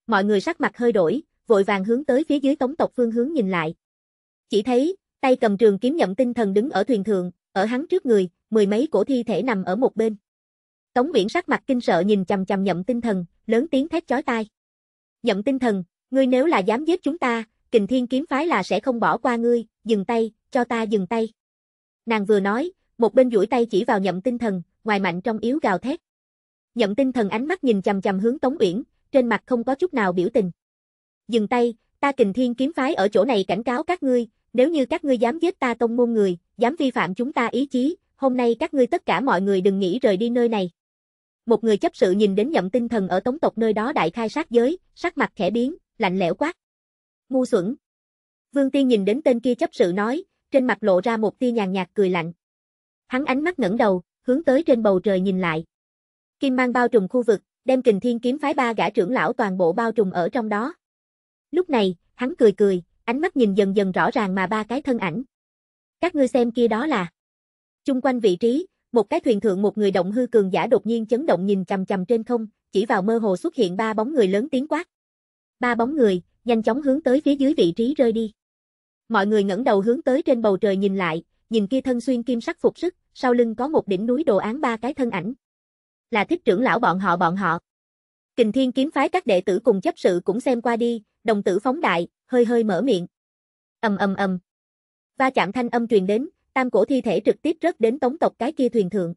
Mọi người sắc mặt hơi đổi, vội vàng hướng tới phía dưới tống tộc phương hướng nhìn lại. Chỉ thấy, tay cầm trường kiếm nhậm tinh thần đứng ở thuyền thượng, ở hắn trước người, mười mấy cổ thi thể nằm ở một bên. Tống Viễn sắc mặt kinh sợ nhìn chằm chằm nhậm tinh thần, lớn tiếng thét chói tai. Nhậm tinh thần, ngươi nếu là dám giết chúng ta, kình thiên kiếm phái là sẽ không bỏ qua ngươi, dừng tay, cho ta dừng tay. Nàng vừa nói, một bên duỗi tay chỉ vào nhậm tinh thần, ngoài mạnh trong yếu gào thét. Nhậm tinh thần ánh mắt nhìn chầm chầm hướng Tống Uyển, trên mặt không có chút nào biểu tình. Dừng tay, ta kình thiên kiếm phái ở chỗ này cảnh cáo các ngươi, nếu như các ngươi dám giết ta tông môn người, dám vi phạm chúng ta ý chí, hôm nay các ngươi tất cả mọi người đừng nghĩ rời đi nơi này. Một người chấp sự nhìn đến nhậm tinh thần ở tống tộc nơi đó đại khai sát giới, sắc mặt khẽ biến, lạnh lẽo quát. Ngu xuẩn. Vương Tiên nhìn đến tên kia chấp sự nói, trên mặt lộ ra một tia nhàn nhạt cười lạnh. Hắn ánh mắt ngẩng đầu, hướng tới trên bầu trời nhìn lại. Kim mang bao trùm khu vực, đem kình thiên kiếm phái ba gã trưởng lão toàn bộ bao trùm ở trong đó. Lúc này, hắn cười cười, ánh mắt nhìn dần dần rõ ràng mà ba cái thân ảnh. Các ngươi xem kia đó là. Chung quanh vị trí, một cái thuyền thượng một người động hư cường giả đột nhiên chấn động nhìn chằm chằm trên không, chỉ vào mơ hồ xuất hiện ba bóng người lớn tiếng quát. Ba bóng người, nhanh chóng hướng tới phía dưới vị trí rơi đi. Mọi người ngẩng đầu hướng tới trên bầu trời nhìn lại, nhìn kia thân xuyên kim sắc phục sức, sau lưng có một đỉnh núi đồ án ba cái thân ảnh là thích trưởng lão bọn họ bọn họ. Kình Thiên kiếm phái các đệ tử cùng chấp sự cũng xem qua đi, đồng tử phóng đại, hơi hơi mở miệng. Ầm ầm ầm. Va chạm thanh âm truyền đến, tam cổ thi thể trực tiếp rớt đến tống tộc cái kia thuyền thượng.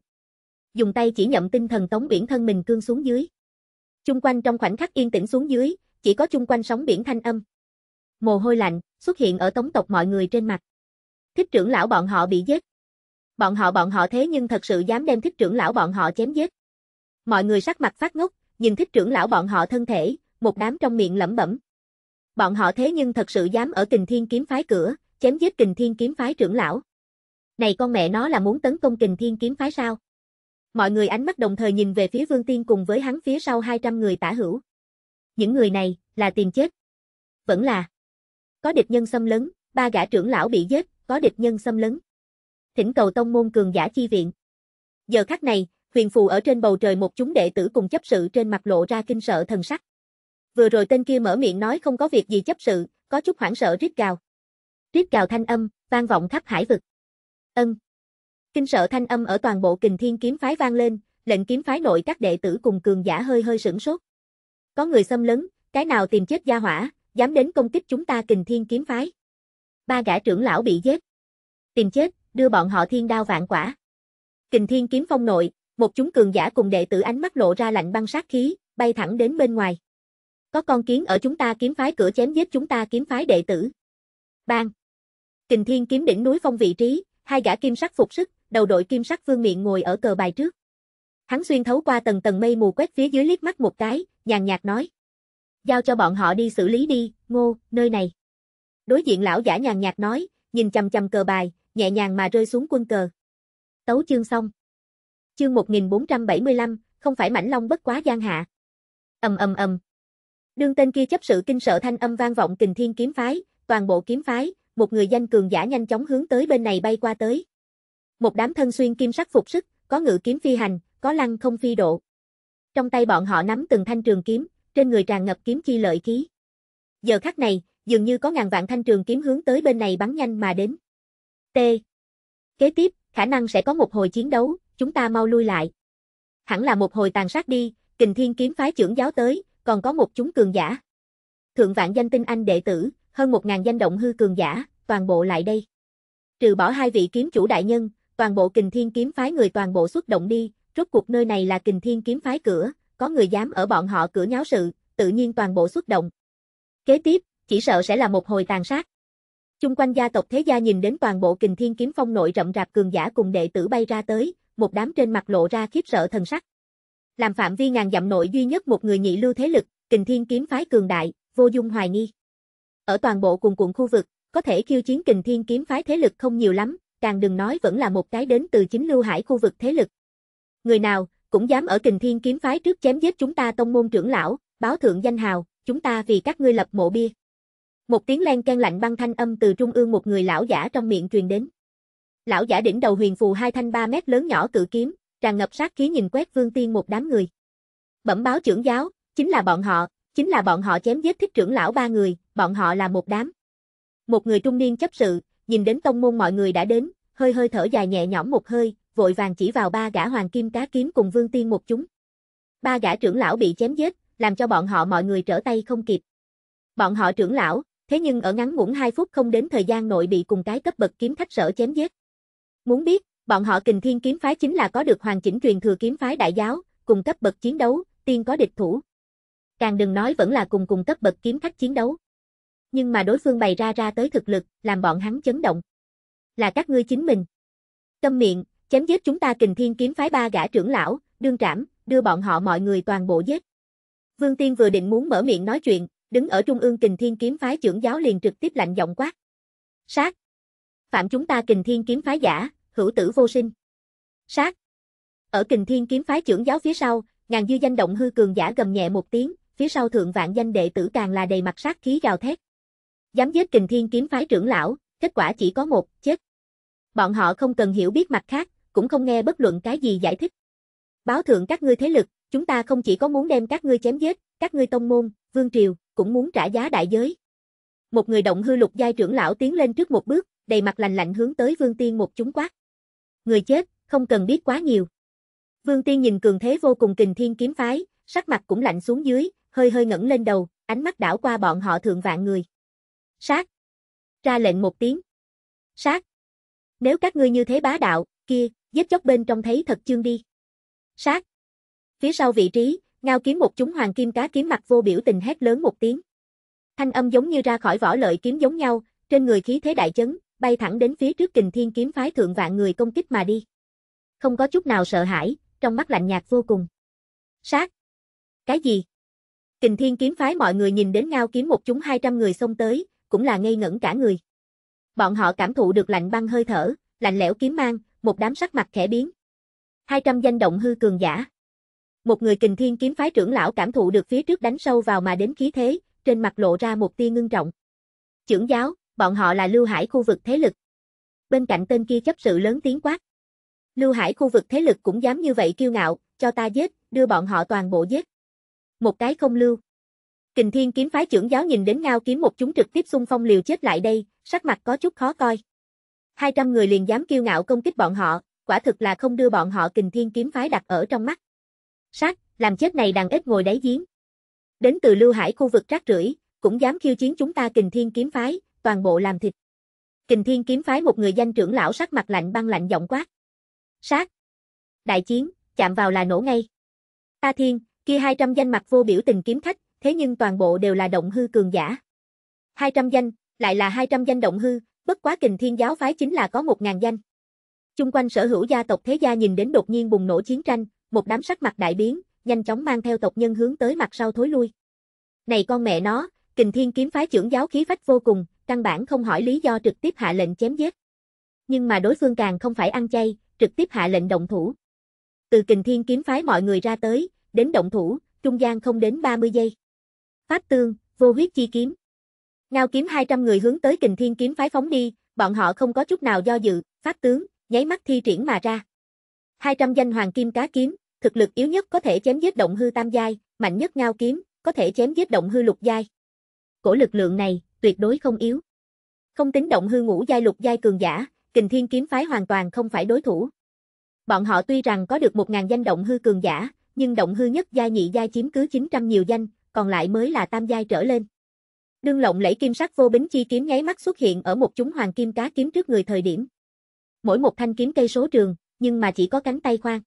Dùng tay chỉ nhậm tinh thần tống biển thân mình cương xuống dưới. Chung quanh trong khoảnh khắc yên tĩnh xuống dưới, chỉ có chung quanh sóng biển thanh âm. Mồ hôi lạnh xuất hiện ở tống tộc mọi người trên mặt. Thích trưởng lão bọn họ bị giết. Bọn họ bọn họ thế nhưng thật sự dám đem thích trưởng lão bọn họ chém giết. Mọi người sắc mặt phát ngốc, nhìn thích trưởng lão bọn họ thân thể, một đám trong miệng lẩm bẩm. Bọn họ thế nhưng thật sự dám ở kình thiên kiếm phái cửa, chém giết kình thiên kiếm phái trưởng lão. Này con mẹ nó là muốn tấn công kình thiên kiếm phái sao? Mọi người ánh mắt đồng thời nhìn về phía Vương Tiên cùng với hắn phía sau 200 người tả hữu. Những người này, là tìm chết. Vẫn là. Có địch nhân xâm lấn, ba gã trưởng lão bị giết, có địch nhân xâm lấn. Thỉnh cầu tông môn cường giả chi viện. Giờ khắc này, huyền phù ở trên bầu trời một chúng đệ tử cùng chấp sự trên mặt lộ ra kinh sợ thần sắc. Vừa rồi tên kia mở miệng nói không có việc gì chấp sự, có chút hoảng sợ rít gào. Rít gào thanh âm, vang vọng khắp hải vực. Ân. Kinh sợ thanh âm ở toàn bộ kình thiên kiếm phái vang lên, lệnh kiếm phái nội các đệ tử cùng cường giả hơi hơi sửng sốt. Có người xâm lấn, cái nào tìm chết gia hỏa, dám đến công kích chúng ta kình thiên kiếm phái. Ba gã trưởng lão bị giết. Tìm chết, đưa bọn họ thiên đao vạn quả. Kình thiên kiếm phong nội, một chúng cường giả cùng đệ tử ánh mắt lộ ra lạnh băng sát khí, bay thẳng đến bên ngoài. Có con kiến ở chúng ta kiếm phái cửa chém giết chúng ta kiếm phái đệ tử. Bang! Kình thiên kiếm đỉnh núi phong vị trí, hai gã kim sắc phục sức, đầu đội kim sắc vương miệng ngồi ở cờ bài trước. Hắn xuyên thấu qua tầng tầng mây mù quét phía dưới liếc mắt một cái, nhàn nhạt nói. Giao cho bọn họ đi xử lý đi, ngô, nơi này. Đối diện lão giả nhàn nhạt nói, nhìn chầm chầm cờ bài, nhẹ nhàng mà rơi xuống quân cờ. Tấu chương xong. Chương 1475, không phải mãnh long bất quá gian hạ. Ầm ầm ầm. Đương tên kia chấp sự kinh sợ thanh âm vang vọng Kình Thiên kiếm phái, toàn bộ kiếm phái, một người danh cường giả nhanh chóng hướng tới bên này bay qua tới. Một đám thân xuyên kim sắc phục sức, có ngự kiếm phi hành, có lăng không phi độ. Trong tay bọn họ nắm từng thanh trường kiếm, trên người tràn ngập kiếm chi lợi khí. Giờ khắc này, dường như có ngàn vạn thanh trường kiếm hướng tới bên này bắn nhanh mà đến. T. Kế tiếp, khả năng sẽ có một hồi chiến đấu, chúng ta mau lui lại. Hẳn là một hồi tàn sát đi, kình thiên kiếm phái trưởng giáo tới, còn có một chúng cường giả. Thượng vạn danh tinh anh đệ tử, hơn một ngàn danh động hư cường giả, toàn bộ lại đây. Trừ bỏ hai vị kiếm chủ đại nhân, toàn bộ kình thiên kiếm phái người toàn bộ xuất động đi, rốt cuộc nơi này là kình thiên kiếm phái cửa, có người dám ở bọn họ cửa nháo sự, tự nhiên toàn bộ xuất động. Kế tiếp, chỉ sợ sẽ là một hồi tàn sát. Chung quanh gia tộc thế gia nhìn đến toàn bộ kình thiên kiếm phong nội rậm rạp cường giả cùng đệ tử bay ra tới, một đám trên mặt lộ ra khiếp sợ thần sắc. Làm phạm vi ngàn dặm nội duy nhất một người nhị lưu thế lực, kình thiên kiếm phái cường đại, vô dung hoài nghi. Ở toàn bộ cùng cuộn khu vực, có thể khiêu chiến kình thiên kiếm phái thế lực không nhiều lắm, càng đừng nói vẫn là một cái đến từ chính lưu hải khu vực thế lực. Người nào, cũng dám ở kình thiên kiếm phái trước chém giết chúng ta tông môn trưởng lão, báo thượng danh hào, chúng ta vì các ngươi lập mộ bia. Một tiếng len can lạnh băng thanh âm từ trung ương một người lão giả trong miệng truyền đến. Lão giả đỉnh đầu huyền phù hai thanh ba mét lớn nhỏ cự kiếm, tràn ngập sát khí nhìn quét vương tiên một đám người. Bẩm báo trưởng giáo, chính là bọn họ, chính là bọn họ chém giết thích trưởng lão ba người, bọn họ là một đám. Một người trung niên chấp sự, nhìn đến tông môn mọi người đã đến, hơi hơi thở dài nhẹ nhõm một hơi, vội vàng chỉ vào ba gã hoàng kim cá kiếm cùng vương tiên một chúng. Ba gã trưởng lão bị chém giết, làm cho bọn họ mọi người trở tay không kịp. Bọn họ trưởng lão, thế nhưng ở ngắn ngủn 2 phút không đến thời gian nội bị cùng cái cấp bậc kiếm khách sở chém giết. Muốn biết, bọn họ kình thiên kiếm phái chính là có được hoàn chỉnh truyền thừa kiếm phái đại giáo, cùng cấp bậc chiến đấu, tiên có địch thủ. Càng đừng nói vẫn là cùng cùng cấp bậc kiếm khách chiến đấu. Nhưng mà đối phương bày ra ra tới thực lực, làm bọn hắn chấn động. Là các ngươi chính mình. Câm miệng, chém giết chúng ta kình thiên kiếm phái ba gã trưởng lão, đương trảm, đưa bọn họ mọi người toàn bộ giết. Vương Tiên vừa định muốn mở miệng nói chuyện, đứng ở trung ương kình thiên kiếm phái trưởng giáo liền trực tiếp lạnh giọng quát. Sát, phạm chúng ta kình thiên kiếm phái giả, hữu tử vô sinh. Sát. Ở kình thiên kiếm phái trưởng giáo phía sau, ngàn dư danh động hư cường giả gầm nhẹ một tiếng, phía sau thượng vạn danh đệ tử càng là đầy mặt sát khí gào thét. Dám giết kình thiên kiếm phái trưởng lão, kết quả chỉ có một, chết. Bọn họ không cần hiểu biết mặt khác, cũng không nghe bất luận cái gì giải thích. Báo thượng các ngươi thế lực, chúng ta không chỉ có muốn đem các ngươi chém giết, các ngươi tông môn, vương triều, cũng muốn trả giá đại giới. Một người động hư lục giai trưởng lão tiến lên trước một bước, đầy mặt lạnh lạnh hướng tới Vương Tiên một chúng quát. Người chết, không cần biết quá nhiều. Vương Tiên nhìn cường thế vô cùng kình thiên kiếm phái, sắc mặt cũng lạnh xuống dưới, hơi hơi ngẩng lên đầu, ánh mắt đảo qua bọn họ thượng vạn người. Sát! Ra lệnh một tiếng. Sát! Nếu các ngươi như thế bá đạo, kia, giết chóc bên trong thấy thật chương đi. Sát! Phía sau vị trí, ngao kiếm một chúng hoàng kim cá kiếm mặt vô biểu tình hét lớn một tiếng. Thanh âm giống như ra khỏi vỏ lợi kiếm giống nhau, trên người khí thế đại chấn, bay thẳng đến phía trước kình thiên kiếm phái thượng vạn người công kích mà đi. Không có chút nào sợ hãi, trong mắt lạnh nhạt vô cùng. Sát! Cái gì? Kình thiên kiếm phái mọi người nhìn đến ngao kiếm một chúng 200 người xông tới, cũng là ngây ngẩn cả người. Bọn họ cảm thụ được lạnh băng hơi thở, lạnh lẽo kiếm mang, một đám sắc mặt khẽ biến. 200 danh động hư cường giả. Một người kình thiên kiếm phái trưởng lão cảm thụ được phía trước đánh sâu vào mà đến khí thế, trên mặt lộ ra một tia ngưng trọng. Trưởng giáo, bọn họ là Lưu Hải khu vực thế lực. Bên cạnh tên kia chấp sự lớn tiếng quát. Lưu Hải khu vực thế lực cũng dám như vậy kiêu ngạo, cho ta giết, đưa bọn họ toàn bộ giết. Một cái không lưu. Kình Thiên kiếm phái trưởng giáo nhìn đến ngao kiếm một chúng trực tiếp xung phong liều chết lại đây, sắc mặt có chút khó coi. 200 người liền dám kiêu ngạo công kích bọn họ, quả thực là không đưa bọn họ Kình Thiên kiếm phái đặt ở trong mắt. Sát, làm chết này đằng ít ngồi đáy giếng. Đến từ Lưu Hải khu vực rác rưởi, cũng dám khiêu chiến chúng ta Kình Thiên kiếm phái, toàn bộ làm thịt. Kình Thiên kiếm phái một người danh trưởng lão sắc mặt lạnh băng lạnh giọng quát. Sát! Đại chiến, chạm vào là nổ ngay. Ta Thiên, kia 200 danh mặt vô biểu tình kiếm khách, thế nhưng toàn bộ đều là động hư cường giả. 200 danh, lại là 200 danh động hư, bất quá Kình Thiên giáo phái chính là có 1000 danh. Chung quanh sở hữu gia tộc thế gia nhìn đến đột nhiên bùng nổ chiến tranh, một đám sắc mặt đại biến, nhanh chóng mang theo tộc nhân hướng tới mặt sau thối lui. Này con mẹ nó, Kình Thiên kiếm phái trưởng giáo khí phách vô cùng, căn bản không hỏi lý do trực tiếp hạ lệnh chém giết. Nhưng mà đối phương càng không phải ăn chay, trực tiếp hạ lệnh động thủ. Từ kình thiên kiếm phái mọi người ra tới, đến động thủ, trung gian không đến 30 giây. Pháp tương, vô huyết chi kiếm. Ngao kiếm 200 người hướng tới kình thiên kiếm phái phóng đi, bọn họ không có chút nào do dự, pháp tướng, nháy mắt thi triển mà ra. 200 danh hoàng kim cá kiếm, thực lực yếu nhất có thể chém giết động hư tam giai, mạnh nhất ngao kiếm, có thể chém giết động hư lục giai. Cổ lực lượng này, tuyệt đối không yếu. Không tính động hư ngũ giai lục giai cường giả, kình thiên kiếm phái hoàn toàn không phải đối thủ. Bọn họ tuy rằng có được 1.000 danh động hư cường giả, nhưng động hư nhất giai nhị giai chiếm cứ 900 nhiều danh, còn lại mới là tam giai trở lên. Đương lộng lẫy kim sắc vô bính chi kiếm nháy mắt xuất hiện ở một chúng hoàng kim cá kiếm trước người thời điểm. Mỗi một thanh kiếm cây số trường, nhưng mà chỉ có cánh tay khoan.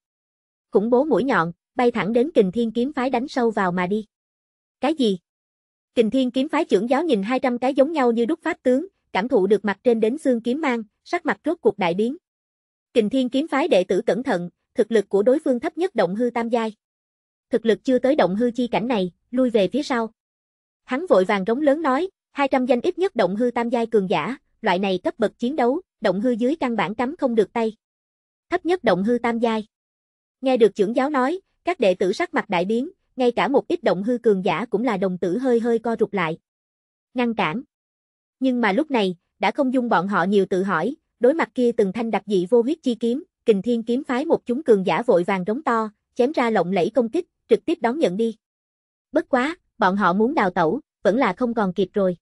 Khủng bố mũi nhọn, bay thẳng đến kình thiên kiếm phái đánh sâu vào mà đi. Cái gì? Kình Thiên kiếm phái trưởng giáo nhìn 200 cái giống nhau như đúc pháp tướng, cảm thụ được mặt trên đến xương kiếm mang, sắc mặt rốt cuộc đại biến. Kình Thiên kiếm phái đệ tử cẩn thận, thực lực của đối phương thấp nhất động hư tam giai. Thực lực chưa tới động hư chi cảnh này, lui về phía sau. Hắn vội vàng rống lớn nói, 200 danh ít nhất động hư tam giai cường giả, loại này cấp bậc chiến đấu, động hư dưới căn bản cắm không được tay. Thấp nhất động hư tam giai. Nghe được trưởng giáo nói, các đệ tử sắc mặt đại biến, ngay cả một ít động hư cường giả cũng là đồng tử hơi hơi co rụt lại. Ngăn cản. Nhưng mà lúc này, đã không dung bọn họ nhiều tự hỏi, đối mặt kia từng thanh đặc dị vô huyết chi kiếm, kình thiên kiếm phái một chúng cường giả vội vàng rống to, chém ra lộng lẫy công kích, trực tiếp đón nhận đi. Bất quá, bọn họ muốn đào tẩu, vẫn là không còn kịp rồi.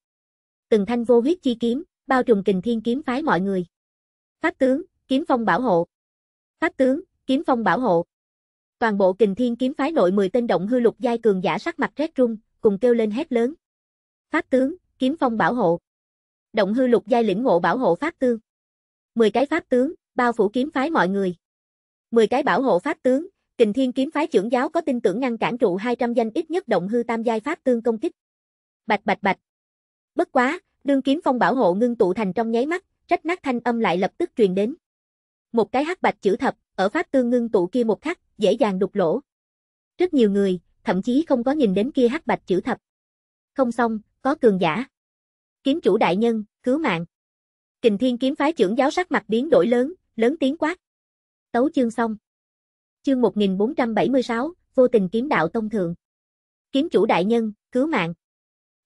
Từng thanh vô huyết chi kiếm, bao trùm kình thiên kiếm phái mọi người. Pháp tướng, kiếm phong bảo hộ. Pháp tướng, kiếm phong bảo hộ. Toàn bộ kình thiên kiếm phái nội 10 tên động hư lục giai cường giả sắc mặt rét run, cùng kêu lên hét lớn. Pháp tướng, kiếm phong bảo hộ. Động hư lục giai lĩnh ngộ bảo hộ pháp tướng. 10 cái pháp tướng, bao phủ kiếm phái mọi người. 10 cái bảo hộ pháp tướng, Kình Thiên kiếm phái trưởng giáo có tin tưởng ngăn cản trụ 200 danh ít nhất động hư tam giai pháp tương công kích. Bạch bạch bạch. Bất quá, đương kiếm phong bảo hộ ngưng tụ thành trong nháy mắt, rách nát thanh âm lại lập tức truyền đến. Một cái hắc bạch chữ thập, ở pháp tương ngưng tụ kia một khắc, dễ dàng đục lỗ. Rất nhiều người, thậm chí không có nhìn đến kia hắc bạch chữ thập. Không xong, có cường giả. Kiếm chủ đại nhân, cứu mạng. Kình Thiên kiếm phái trưởng giáo sắc mặt biến đổi lớn, lớn tiếng quát. Tấu chương xong. Chương 1476, vô tình kiếm đạo tông thượng. Kiếm chủ đại nhân, cứu mạng.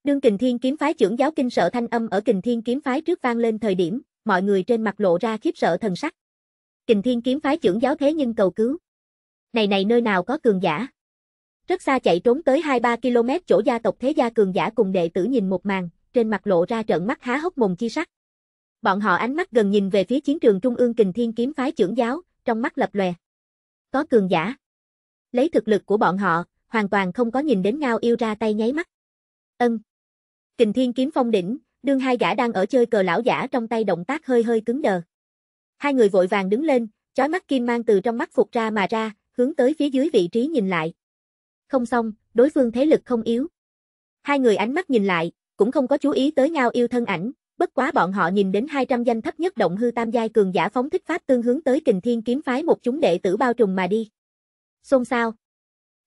Đương Kình Thiên kiếm phái trưởng giáo kinh sợ thanh âm ở Kình Thiên kiếm phái trước vang lên thời điểm, mọi người trên mặt lộ ra khiếp sợ thần sắc kình thiên kiếm phái trưởng giáo thế nhưng cầu cứu. Này này nơi nào có cường giả. Rất xa chạy trốn tới 2-3 km chỗ gia tộc thế gia cường giả cùng đệ tử nhìn một màn, trên mặt lộ ra trợn mắt há hốc mồm chi sắc. Bọn họ ánh mắt gần nhìn về phía chiến trường trung ương kình thiên kiếm phái trưởng giáo, trong mắt lập lòe. Có cường giả. Lấy thực lực của bọn họ, hoàn toàn không có nhìn đến ngao yêu ra tay nháy mắt. Ân. Kình thiên kiếm phong đỉnh, đương hai gã đang ở chơi cờ lão giả trong tay động tác hơi hơi cứng đờ. Hai người vội vàng đứng lên, chói mắt kim mang từ trong mắt phục ra mà ra, hướng tới phía dưới vị trí nhìn lại. Không xong, đối phương thế lực không yếu. Hai người ánh mắt nhìn lại, cũng không có chú ý tới ngao yêu thân ảnh, bất quá bọn họ nhìn đến 200 danh thấp nhất động hư tam giai cường giả phóng thích pháp tương hướng tới Kình Thiên kiếm phái một chúng đệ tử bao trùm mà đi. Xôn xao.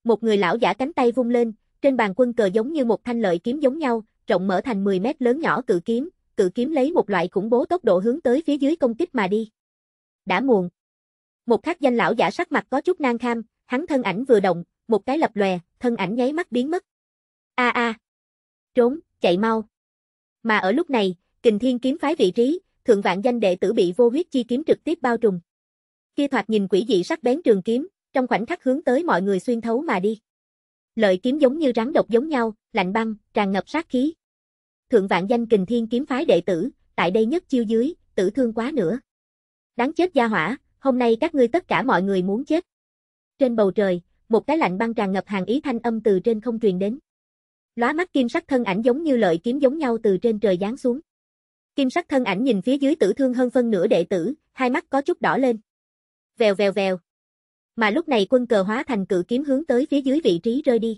Một người lão giả cánh tay vung lên, trên bàn quân cờ giống như một thanh lợi kiếm giống nhau, rộng mở thành 10 mét lớn nhỏ cự kiếm, cự kiếm lấy một loại khủng bố tốc độ hướng tới phía dưới công kích mà đi đã muộn. Một khắc danh lão giả sắc mặt có chút nang kham, hắn thân ảnh vừa động, một cái lập lòe, thân ảnh nháy mắt biến mất. A a. Trốn, chạy mau. Mà ở lúc này, Kình Thiên kiếm phái vị trí, thượng vạn danh đệ tử bị vô huyết chi kiếm trực tiếp bao trùm. Kia thoạt nhìn quỷ dị sắc bén trường kiếm, trong khoảnh khắc hướng tới mọi người xuyên thấu mà đi. Lợi kiếm giống như rắn độc giống nhau, lạnh băng, tràn ngập sát khí. Thượng vạn danh Kình Thiên kiếm phái đệ tử, tại đây nhất chiêu dưới, tử thương quá nữa. Đáng chết gia hỏa, hôm nay các ngươi tất cả mọi người muốn chết. Trên bầu trời, một cái lạnh băng tràn ngập hàng ý thanh âm từ trên không truyền đến. Lóa mắt kim sắc thân ảnh giống như lợi kiếm giống nhau từ trên trời giáng xuống. Kim sắc thân ảnh nhìn phía dưới tử thương hơn phân nửa đệ tử, hai mắt có chút đỏ lên. Vèo vèo vèo. Mà lúc này quân cờ hóa thành cự kiếm hướng tới phía dưới vị trí rơi đi.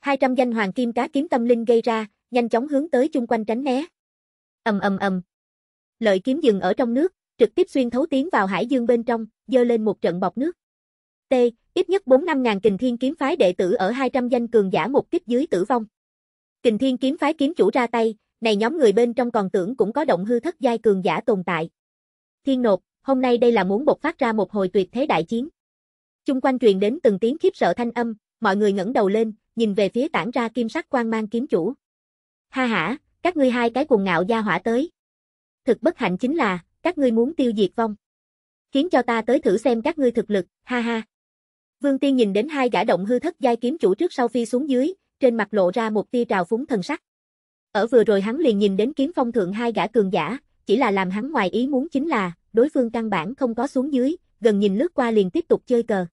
200 danh hoàng kim cá kiếm tâm linh gây ra, nhanh chóng hướng tới chung quanh tránh né. Ầm ầm ầm. Lợi kiếm dừng ở trong nước, trực tiếp xuyên thấu tiến vào hải dương bên trong, dơ lên một trận bọc nước. T, ít nhất 4 năm ngàn kình thiên kiếm phái đệ tử ở 200 danh cường giả một kích dưới tử vong. Kình thiên kiếm phái kiếm chủ ra tay, này nhóm người bên trong còn tưởng cũng có động hư thất giai cường giả tồn tại. Thiên nộp, hôm nay đây là muốn bộc phát ra một hồi tuyệt thế đại chiến. Chung quanh truyền đến từng tiếng khiếp sợ thanh âm, mọi người ngẩng đầu lên, nhìn về phía tản ra kim sắc quang mang kiếm chủ. Ha ha, các ngươi hai cái cuồng ngạo gia hỏa tới. Thực bất hạnh chính là, các ngươi muốn tiêu diệt vong. Khiến cho ta tới thử xem các ngươi thực lực, ha ha. Vương Tiên nhìn đến hai gã động hư thất giai kiếm chủ trước sau phi xuống dưới, trên mặt lộ ra một tia trào phúng thần sắc. Ở vừa rồi hắn liền nhìn đến kiếm phong thượng hai gã cường giả, chỉ là làm hắn ngoài ý muốn chính là, đối phương căn bản không có xuống dưới, gần nhìn lướt qua liền tiếp tục chơi cờ.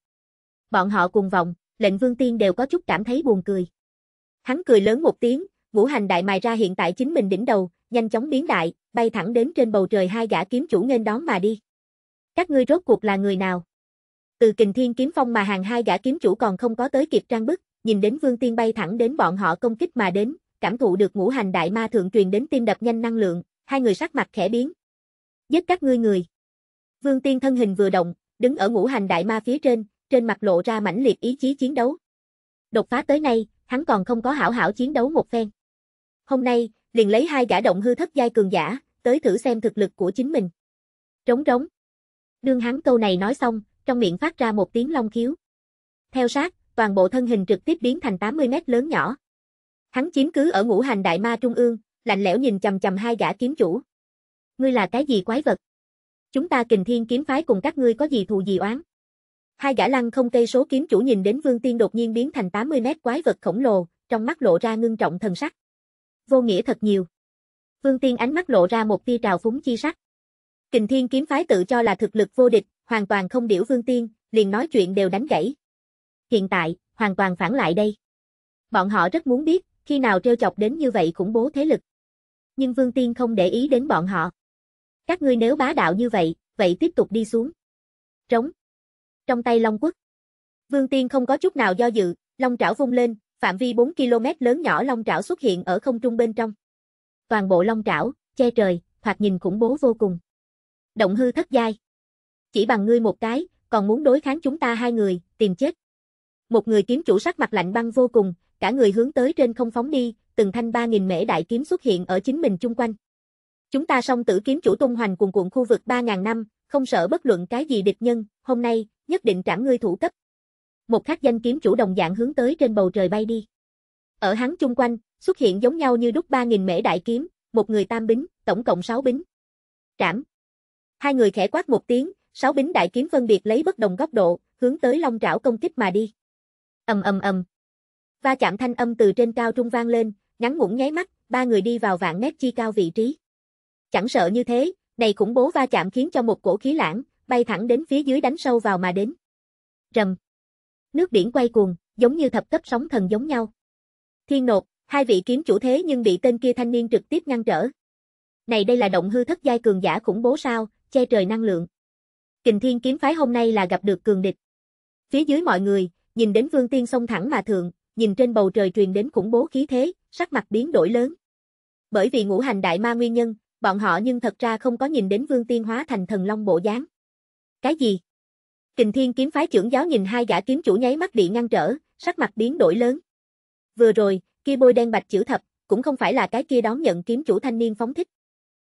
Bọn họ cùng vòng lệnh Vương Tiên đều có chút cảm thấy buồn cười. Hắn cười lớn một tiếng, ngũ hành đại mài ra hiện tại chính mình đỉnh đầu, nhanh chóng biến đại, bay thẳng đến trên bầu trời hai gã kiếm chủ nghênh đón mà đi. Các ngươi rốt cuộc là người nào? Từ kình thiên kiếm phong mà hàng hai gã kiếm chủ còn không có tới kịp trang bức, nhìn đến vương tiên bay thẳng đến bọn họ công kích mà đến, cảm thụ được ngũ hành đại ma thượng truyền đến tim đập nhanh năng lượng, hai người sắc mặt khẽ biến. Giết các ngươi người. Vương tiên thân hình vừa động, đứng ở ngũ hành đại ma phía trên, trên mặt lộ ra mãnh liệt ý chí chiến đấu. Đột phá tới nay, hắn còn không có hảo hảo chiến đấu một phen. Hôm nay, liền lấy hai gã động hư thất giai cường giả, tới thử xem thực lực của chính mình. Trống trống. Đương hắn câu này nói xong, trong miệng phát ra một tiếng long khiếu. Theo sát, toàn bộ thân hình trực tiếp biến thành 80 mét lớn nhỏ. Hắn chiếm cứ ở ngũ hành đại ma trung ương, lạnh lẽo nhìn chầm chầm hai gã kiếm chủ. Ngươi là cái gì quái vật? Chúng ta kình thiên kiếm phái cùng các ngươi có gì thù gì oán? Hai gã lăng không cây số kiếm chủ nhìn đến vương tiên đột nhiên biến thành 80 mét quái vật khổng lồ, trong mắt lộ ra ngưng trọng thần sắc vô nghĩa thật nhiều. Vương Tiên ánh mắt lộ ra một tia trào phúng chi sắc. Kình Thiên kiếm phái tự cho là thực lực vô địch, hoàn toàn không điểu Vương Tiên, liền nói chuyện đều đánh gãy. Hiện tại, hoàn toàn phản lại đây. Bọn họ rất muốn biết, khi nào treo chọc đến như vậy cũng bố thế lực. Nhưng Vương Tiên không để ý đến bọn họ. Các ngươi nếu bá đạo như vậy, vậy tiếp tục đi xuống. Trống. Trong tay Long Quốc. Vương Tiên không có chút nào do dự, Long trảo vung lên, phạm vi 4 km lớn nhỏ long trảo xuất hiện ở không trung bên trong. Toàn bộ long trảo, che trời, hoặc nhìn khủng bố vô cùng. Động hư thất giai. Chỉ bằng ngươi một cái, còn muốn đối kháng chúng ta hai người, tìm chết. Một người kiếm chủ sắc mặt lạnh băng vô cùng, cả người hướng tới trên không phóng đi, từng thanh 3000 mễ đại kiếm xuất hiện ở chính mình chung quanh. Chúng ta song tử kiếm chủ tung hoành cùng cuộn khu vực 3000 năm, không sợ bất luận cái gì địch nhân, hôm nay nhất định trảm ngươi thủ cấp một khắc danh kiếm chủ đồng dạng hướng tới trên bầu trời bay đi. Ở hắn chung quanh, xuất hiện giống nhau như đúc 3000 mễ đại kiếm, một người tam bính, tổng cộng 6 bính. Trảm. Hai người khẽ quát một tiếng, sáu bính đại kiếm phân biệt lấy bất đồng góc độ, hướng tới long trảo công kích mà đi. Ầm ầm ầm. Va chạm thanh âm từ trên cao trung vang lên, ngắn ngủn nháy mắt, ba người đi vào vạn mét chi cao vị trí. Chẳng sợ như thế, này khủng bố va chạm khiến cho một cổ khí lãng bay thẳng đến phía dưới đánh sâu vào mà đến. Rầm nước biển quay cuồng, giống như thập cấp sóng thần giống nhau. Thiên nột, hai vị kiếm chủ thế nhưng bị tên kia thanh niên trực tiếp ngăn trở. Này đây là động hư thất giai cường giả khủng bố sao, che trời năng lượng. Kình Thiên kiếm phái hôm nay là gặp được cường địch. Phía dưới mọi người, nhìn đến Vương Tiên xông thẳng mà thượng, nhìn trên bầu trời truyền đến khủng bố khí thế, sắc mặt biến đổi lớn. Bởi vì ngũ hành đại ma nguyên nhân, bọn họ nhưng thật ra không có nhìn đến Vương Tiên hóa thành thần long bộ dáng. Cái gì? Kình Thiên kiếm phái trưởng giáo nhìn hai gã kiếm chủ nháy mắt bị ngăn trở, sắc mặt biến đổi lớn. Vừa rồi, kia bôi đen bạch chữ thập, cũng không phải là cái kia đón nhận kiếm chủ thanh niên phóng thích.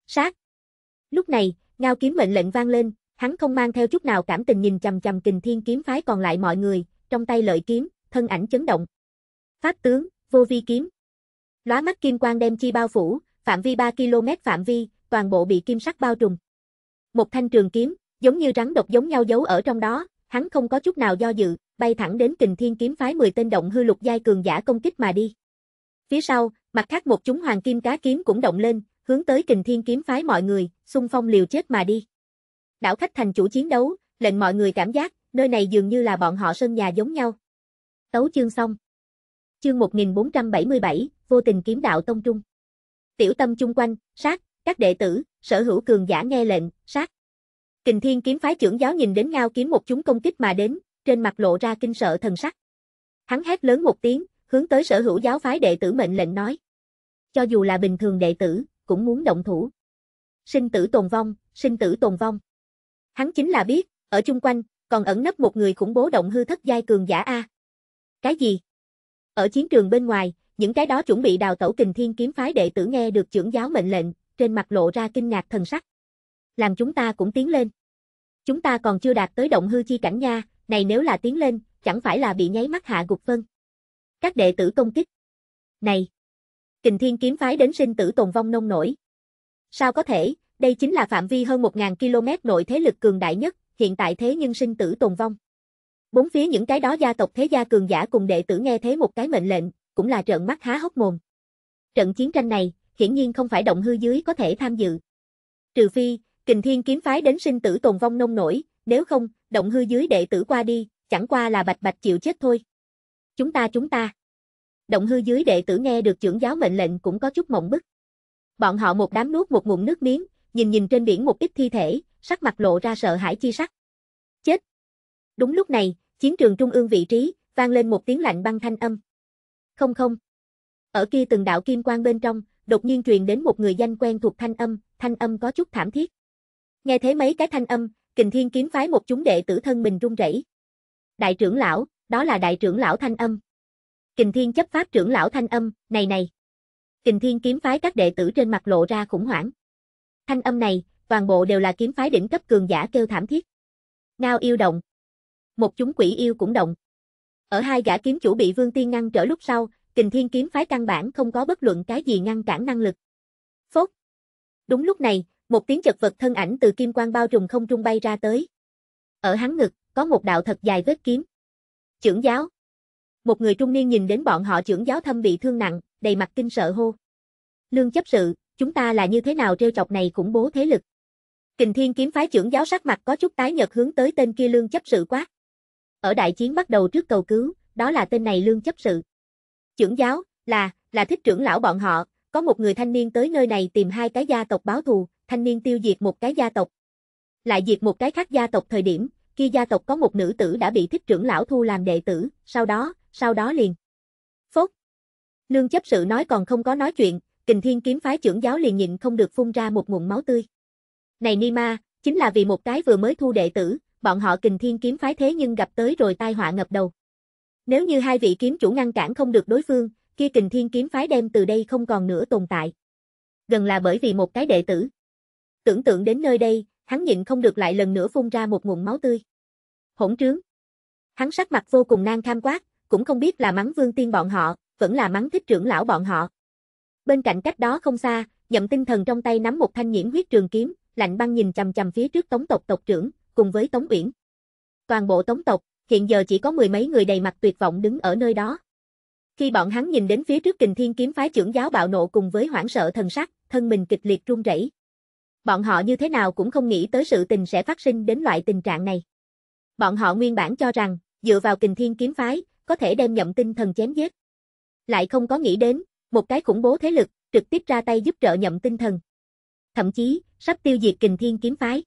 Sát. Lúc này, ngao kiếm mệnh lệnh vang lên, hắn không mang theo chút nào cảm tình nhìn chằm chằm Kình Thiên kiếm phái còn lại mọi người, trong tay lợi kiếm, thân ảnh chấn động. Pháp tướng, vô vi kiếm. Lóa mắt kim quang đem chi bao phủ, phạm vi 3 km phạm vi, toàn bộ bị kim sắc bao trùm. Một thanh trường kiếm, giống như rắn độc giống nhau giấu ở trong đó, hắn không có chút nào do dự, bay thẳng đến Kình Thiên kiếm phái 10 tên động hư lục giai cường giả công kích mà đi. Phía sau, mặt khác một chúng hoàng kim cá kiếm cũng động lên, hướng tới Kình Thiên kiếm phái mọi người, xung phong liều chết mà đi. Đảo khách thành chủ chiến đấu, lệnh mọi người cảm giác, nơi này dường như là bọn họ sân nhà giống nhau. Tấu chương xong. Chương 1477, vô tình kiếm đạo tông trung. Tiểu tâm chung quanh, sát, các đệ tử, sở hữu cường giả nghe lệnh, sát. Kình Thiên kiếm phái trưởng giáo nhìn đến ngao kiếm một chúng công kích mà đến, trên mặt lộ ra kinh sợ thần sắc. Hắn hét lớn một tiếng, hướng tới sở hữu giáo phái đệ tử mệnh lệnh nói. Cho dù là bình thường đệ tử, cũng muốn động thủ. Sinh tử tồn vong, sinh tử tồn vong. Hắn chính là biết, ở chung quanh, còn ẩn nấp một người khủng bố động hư thất giai cường giả A. Cái gì? Ở chiến trường bên ngoài, những cái đó chuẩn bị đào tẩu kình thiên kiếm phái đệ tử nghe được trưởng giáo mệnh lệnh, trên mặt lộ ra kinh ngạc thần sắc làm chúng ta cũng tiến lên. Chúng ta còn chưa đạt tới động hư chi cảnh nha, này nếu là tiến lên, chẳng phải là bị nháy mắt hạ gục phân. Các đệ tử công kích. Này! Kình thiên kiếm phái đến sinh tử tồn vong nông nổi. Sao có thể, đây chính là phạm vi hơn 1.000 km nội thế lực cường đại nhất, hiện tại thế nhưng sinh tử tồn vong. Bốn phía những cái đó gia tộc thế gia cường giả cùng đệ tử nghe thế một cái mệnh lệnh, cũng là trợn mắt há hốc mồm. Trận chiến tranh này, hiển nhiên không phải động hư dưới có thể tham dự. Trừ phi, kình thiên kiếm phái đến sinh tử tồn vong nông nổi, nếu không, động hư dưới đệ tử qua đi, chẳng qua là bạch bạch chịu chết thôi. Chúng ta chúng ta. Động hư dưới đệ tử nghe được trưởng giáo mệnh lệnh cũng có chút mộng bức. Bọn họ một đám nuốt một ngụm nước miếng, nhìn nhìn trên biển một ít thi thể, sắc mặt lộ ra sợ hãi chi sắc. Chết. Đúng lúc này, chiến trường trung ương vị trí, vang lên một tiếng lạnh băng thanh âm. Không không. Ở kia từng đạo kim quang bên trong, đột nhiên truyền đến một người danh quen thuộc thanh âm, thanh âm có chút thảm thiết. Nghe thế mấy cái thanh âm, kình thiên kiếm phái một chúng đệ tử thân mình run rẩy. Đại trưởng lão, đó là đại trưởng lão thanh âm. Kình thiên chấp pháp trưởng lão thanh âm, này này. Kình thiên kiếm phái các đệ tử trên mặt lộ ra khủng hoảng. Thanh âm này, toàn bộ đều là kiếm phái đỉnh cấp cường giả kêu thảm thiết. Ngao yêu động. Một chúng quỷ yêu cũng động. Ở hai gã kiếm chủ bị Vương Tiên ngăn trở lúc sau, Kình Thiên kiếm phái căn bản không có bất luận cái gì ngăn cản năng lực. Phốt. Đúng lúc này, một tiếng chật vật thân ảnh từ kim quang bao trùm không trung bay ra tới. Ở hắn ngực, có một đạo thật dài vết kiếm. Trưởng giáo. Một người trung niên nhìn đến bọn họ trưởng giáo thâm bị thương nặng, đầy mặt kinh sợ hô. Lương chấp sự, chúng ta là như thế nào trêu chọc này cũng bố thế lực. Kình thiên kiếm phái trưởng giáo sắc mặt có chút tái nhật hướng tới tên kia lương chấp sự quá Ở đại chiến bắt đầu trước cầu cứu, đó là tên này lương chấp sự. Trưởng giáo, là, là thích trưởng lão bọn họ, có một người thanh niên tới nơi này tìm hai cái gia tộc báo thù, thanh niên tiêu diệt một cái gia tộc. Lại diệt một cái khác gia tộc thời điểm, kia gia tộc có một nữ tử đã bị thích trưởng lão thu làm đệ tử, sau đó, sau đó liền. Phốt. Lương chấp sự nói còn không có nói chuyện, kình thiên kiếm phái trưởng giáo liền nhịn không được phun ra một nguồn máu tươi. Này ni ma, chính là vì một cái vừa mới thu đệ tử, bọn họ kình thiên kiếm phái thế nhưng gặp tới rồi tai họa ngập đầu. Nếu như hai vị kiếm chủ ngăn cản không được đối phương, kia kình thiên kiếm phái đem từ đây không còn nữa tồn tại. Gần là bởi vì một cái đệ tử. Tưởng tượng đến nơi đây, hắn nhịn không được lại lần nữa phun ra một ngụm máu tươi. Hỗn trướng. Hắn sắc mặt vô cùng nang kham quát, cũng không biết là mắng Vương Tiên bọn họ, vẫn là mắng thích trưởng lão bọn họ. Bên cạnh cách đó không xa, Nhậm Tinh Thần trong tay nắm một thanh nhiễm huyết trường kiếm, lạnh băng nhìn chằm chằm phía trước Tống tộc tộc trưởng, cùng với Tống Uyển. Toàn bộ Tống tộc, hiện giờ chỉ có mười mấy người đầy mặt tuyệt vọng đứng ở nơi đó. Khi bọn hắn nhìn đến phía trước Kình Thiên kiếm phái trưởng giáo bạo nộ cùng với hoảng sợ thần sắc, thân mình kịch liệt run rẩy. Bọn họ như thế nào cũng không nghĩ tới sự tình sẽ phát sinh đến loại tình trạng này. Bọn họ nguyên bản cho rằng, dựa vào kình thiên kiếm phái, có thể đem nhậm tinh thần chém giết. Lại không có nghĩ đến, một cái khủng bố thế lực, trực tiếp ra tay giúp trợ nhậm tinh thần. Thậm chí, sắp tiêu diệt kình thiên kiếm phái.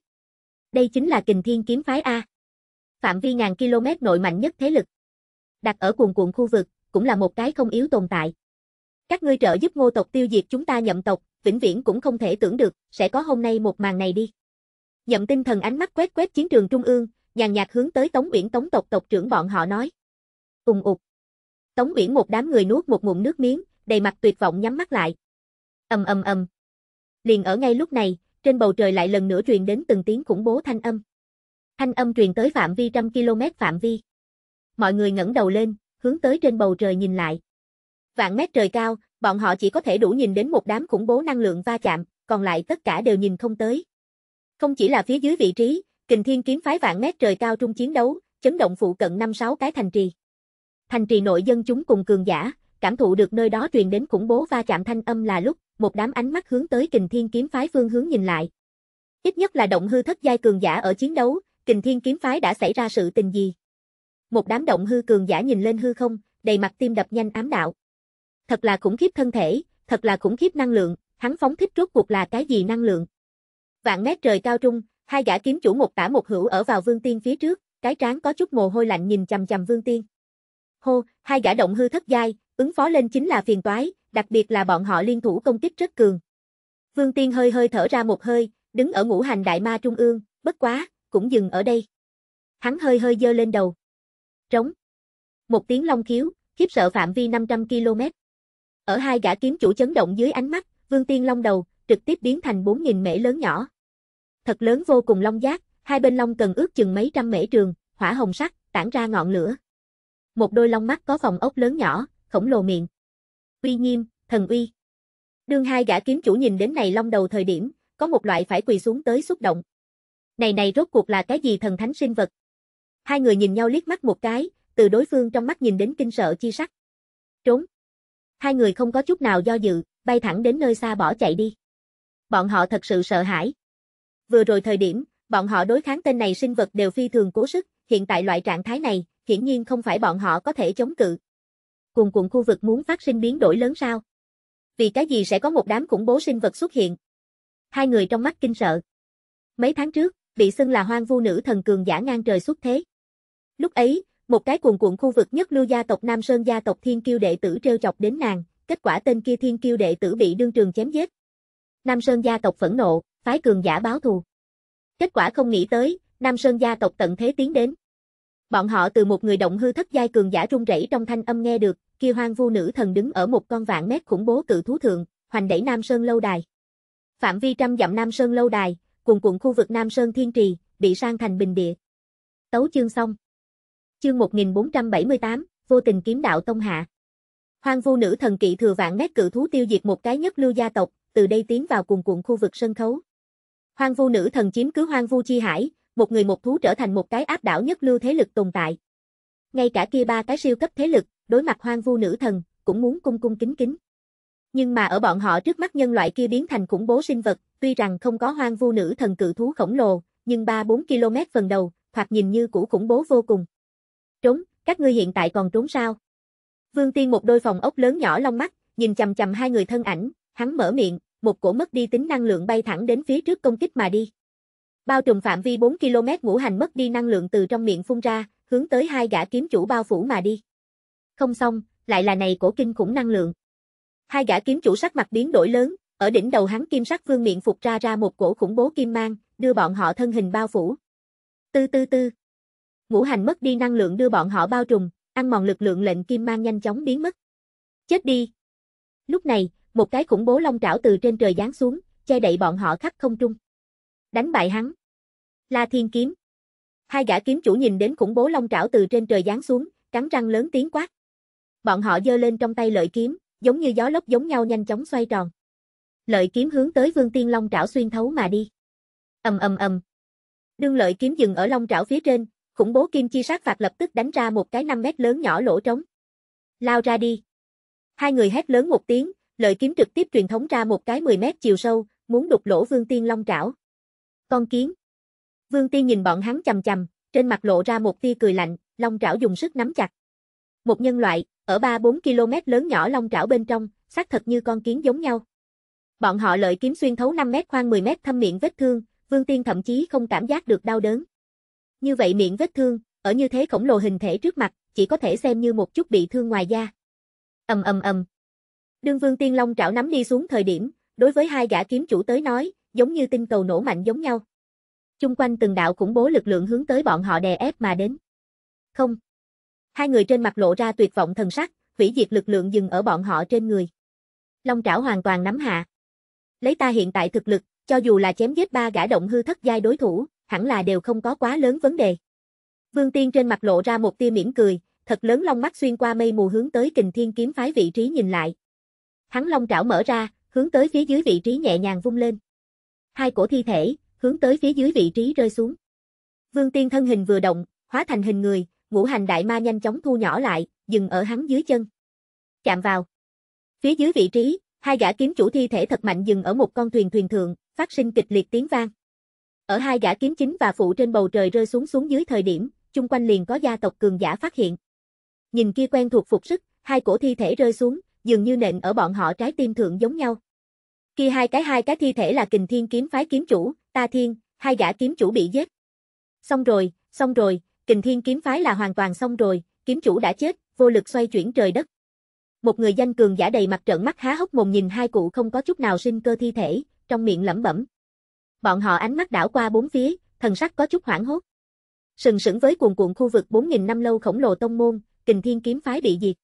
Đây chính là kình thiên kiếm phái A. Phạm vi ngàn km nội mạnh nhất thế lực. Đặt ở cuồn cuộn khu vực, cũng là một cái không yếu tồn tại. Các ngươi trợ giúp ngô tộc tiêu diệt chúng ta nhậm tộc, vĩnh viễn cũng không thể tưởng được, sẽ có hôm nay một màn này đi. Nhậm tinh thần ánh mắt quét quét chiến trường trung ương, nhàn nhạt hướng tới Tống Uyển Tống tộc tộc trưởng bọn họ nói. Ùng ục. Tống Uyển một đám người nuốt một ngụm nước miếng, đầy mặt tuyệt vọng nhắm mắt lại. Ầm ầm ầm. Liền ở ngay lúc này, trên bầu trời lại lần nữa truyền đến từng tiếng khủng bố thanh âm. Thanh âm truyền tới phạm vi trăm km phạm vi. Mọi người ngẩng đầu lên, hướng tới trên bầu trời nhìn lại. Vạn mét trời cao, bọn họ chỉ có thể đủ nhìn đến một đám khủng bố năng lượng va chạm, còn lại tất cả đều nhìn không tới. Không chỉ là phía dưới vị trí, kình thiên kiếm phái vạn mét trời cao trung chiến đấu, chấn động phụ cận 5-6 cái thành trì. Thành trì nội dân chúng cùng cường giả, cảm thụ được nơi đó truyền đến khủng bố va chạm thanh âm là lúc, một đám ánh mắt hướng tới kình thiên kiếm phái phương hướng nhìn lại. Ít nhất là động hư thất giai cường giả ở chiến đấu, kình thiên kiếm phái đã xảy ra sự tình gì? Một đám động hư cường giả nhìn lên hư không, đầy mặt tim đập nhanh ám đạo thật là khủng khiếp thân thể, thật là khủng khiếp năng lượng, hắn phóng thích rốt cuộc là cái gì năng lượng. Vạn mét trời cao trung, hai gã kiếm chủ một tả một hữu ở vào Vương Tiên phía trước, cái trán có chút mồ hôi lạnh nhìn chằm chằm Vương Tiên. Hô, hai gã động hư thất giai, ứng phó lên chính là phiền toái, đặc biệt là bọn họ liên thủ công kích rất cường. Vương Tiên hơi hơi thở ra một hơi, đứng ở ngũ hành đại ma trung ương, bất quá, cũng dừng ở đây. Hắn hơi hơi dơ lên đầu. Trống. Một tiếng long khiếu, khiếp sợ phạm vi 500 km. Ở hai gã kiếm chủ chấn động dưới ánh mắt, Vương Tiên Long đầu, trực tiếp biến thành 4.000 mễ lớn nhỏ. Thật lớn vô cùng long giác, hai bên long cần ước chừng mấy trăm mễ trường, hỏa hồng sắc, tản ra ngọn lửa. Một đôi long mắt có vòng ốc lớn nhỏ, khổng lồ miệng. Uy nghiêm, thần uy. Đương hai gã kiếm chủ nhìn đến này long đầu thời điểm, có một loại phải quỳ xuống tới xúc động. Này này rốt cuộc là cái gì thần thánh sinh vật? Hai người nhìn nhau liếc mắt một cái, từ đối phương trong mắt nhìn đến kinh sợ chi sắc. Trốn. Hai người không có chút nào do dự, bay thẳng đến nơi xa bỏ chạy đi. Bọn họ thật sự sợ hãi. Vừa rồi thời điểm, bọn họ đối kháng tên này sinh vật đều phi thường cố sức, hiện tại loại trạng thái này, hiển nhiên không phải bọn họ có thể chống cự. Cùng cùng khu vực muốn phát sinh biến đổi lớn sao? Vì cái gì sẽ có một đám khủng bố sinh vật xuất hiện? Hai người trong mắt kinh sợ. Mấy tháng trước, bị xưng là hoang vu nữ thần cường giả ngang trời xuất thế. Lúc ấy, một cái cuồn cuộn khu vực nhất lưu gia tộc Nam Sơn gia tộc Thiên Kiêu đệ tử treo chọc đến nàng, kết quả tên kia Thiên Kiêu đệ tử bị đương trường chém giết. Nam Sơn gia tộc phẫn nộ, phái cường giả báo thù. Kết quả không nghĩ tới, Nam Sơn gia tộc tận thế tiến đến. Bọn họ từ một người động hư thất giai cường giả rung rẩy trong thanh âm nghe được, kia hoang vu nữ thần đứng ở một con vạn mét khủng bố cự thú thượng, hoành đẩy Nam Sơn lâu đài. Phạm vi trăm dặm Nam Sơn lâu đài, cùng cuộn khu vực Nam Sơn thiên trì, bị sang thành bình địa. Tấu chương xong. Chương 1478, Vô tình kiếm đạo tông hạ. Hoang vu nữ thần kỵ thừa vạn nét cự thú tiêu diệt một cái nhất lưu gia tộc, từ đây tiến vào cùng cuộn khu vực sân khấu. Hoang vu nữ thần chiếm cứ hoang vu chi hải, một người một thú trở thành một cái áp đảo nhất lưu thế lực tồn tại. Ngay cả kia ba cái siêu cấp thế lực, đối mặt hoang vu nữ thần, cũng muốn cung cung kính kính. Nhưng mà ở bọn họ trước mắt nhân loại kia biến thành khủng bố sinh vật, tuy rằng không có hoang vu nữ thần cự thú khổng lồ, nhưng 3-4 km phần đầu, thoạt nhìn như cũ khủng bố vô cùng. Trốn, các ngươi hiện tại còn trốn sao? Vương Tiên một đôi phòng ốc lớn nhỏ long mắt, nhìn chầm chầm hai người thân ảnh, hắn mở miệng, một cổ mất đi tính năng lượng bay thẳng đến phía trước công kích mà đi. Bao trùm phạm vi 4 km ngũ hành mất đi năng lượng từ trong miệng phun ra, hướng tới hai gã kiếm chủ bao phủ mà đi. Không xong, lại là này cổ kinh khủng năng lượng. Hai gã kiếm chủ sắc mặt biến đổi lớn, ở đỉnh đầu hắn kim sắc vương miệng phục ra ra một cổ khủng bố kim mang, đưa bọn họ thân hình bao phủ. Tư tư tư ngũ hành mất đi năng lượng đưa bọn họ bao trùm, ăn mòn lực lượng lệnh kim mang nhanh chóng biến mất. Chết đi! Lúc này, một cái khủng bố long trảo từ trên trời giáng xuống, che đậy bọn họ khắp không trung. Đánh bại hắn! La Thiên Kiếm! Hai gã kiếm chủ nhìn đến khủng bố long trảo từ trên trời giáng xuống, cắn răng lớn tiếng quát. Bọn họ giơ lên trong tay lợi kiếm, giống như gió lốc giống nhau nhanh chóng xoay tròn. Lợi kiếm hướng tới Vương Tiên Long trảo xuyên thấu mà đi. Ầm ầm ầm. Đương lợi kiếm dừng ở long trảo phía trên, Khủng bố kim chi sát phạt lập tức đánh ra một cái 5 mét lớn nhỏ lỗ trống. Lao ra đi. Hai người hét lớn một tiếng, lợi kiếm trực tiếp truyền thống ra một cái 10 mét chiều sâu, muốn đục lỗ Vương Tiên Long trảo. Con kiến. Vương Tiên nhìn bọn hắn chầm chầm, trên mặt lộ ra một tia cười lạnh, Long trảo dùng sức nắm chặt. Một nhân loại, ở 3-4 km lớn nhỏ Long trảo bên trong, xác thật như con kiến giống nhau. Bọn họ lợi kiếm xuyên thấu 5 mét khoan 10 mét thâm miệng vết thương, Vương Tiên thậm chí không cảm giác được đau đớn. Như vậy miệng vết thương, ở như thế khổng lồ hình thể trước mặt, chỉ có thể xem như một chút bị thương ngoài da. Ầm ầm ầm. Đương Vương Tiên Long trảo nắm đi xuống thời điểm, đối với hai gã kiếm chủ tới nói, giống như tinh cầu nổ mạnh giống nhau. Chung quanh từng đạo khủng bố lực lượng hướng tới bọn họ đè ép mà đến. Không. Hai người trên mặt lộ ra tuyệt vọng thần sắc, hủy diệt lực lượng dừng ở bọn họ trên người. Long trảo hoàn toàn nắm hạ. Lấy ta hiện tại thực lực, cho dù là chém giết ba gã động hư thất giai đối thủ, hẳn là đều không có quá lớn vấn đề. Vương Tiên trên mặt lộ ra một tia mỉm cười, thật lớn long mắt xuyên qua mây mù hướng tới Kình Thiên kiếm phái vị trí nhìn lại. Hắn long trảo mở ra, hướng tới phía dưới vị trí nhẹ nhàng vung lên. Hai cổ thi thể hướng tới phía dưới vị trí rơi xuống. Vương Tiên thân hình vừa động, hóa thành hình người, ngũ hành đại ma nhanh chóng thu nhỏ lại, dừng ở hắn dưới chân. Chạm vào. Phía dưới vị trí, hai gã kiếm chủ thi thể thật mạnh dừng ở một con thuyền thuyền thượng, phát sinh kịch liệt tiếng vang. Ở hai gã kiếm chính và phụ trên bầu trời rơi xuống xuống dưới thời điểm, chung quanh liền có gia tộc cường giả phát hiện. Nhìn kia quen thuộc phục sức, hai cổ thi thể rơi xuống, dường như nện ở bọn họ trái tim thượng giống nhau. Kia hai cái hai cái thi thể là Kình Thiên kiếm phái kiếm chủ, Ta Thiên, hai gã kiếm chủ bị giết. Xong rồi, xong rồi, Kình Thiên kiếm phái là hoàn toàn xong rồi, kiếm chủ đã chết, vô lực xoay chuyển trời đất. Một người danh cường giả đầy mặt trợn mắt há hốc mồm nhìn hai cụ không có chút nào sinh cơ thi thể, trong miệng lẩm bẩm, Bọn họ ánh mắt đảo qua bốn phía, thần sắc có chút hoảng hốt. Sừng sững với cuồn cuộn khu vực 4000 năm lâu khổng lồ tông môn, Kình Thiên kiếm phái bị diệt.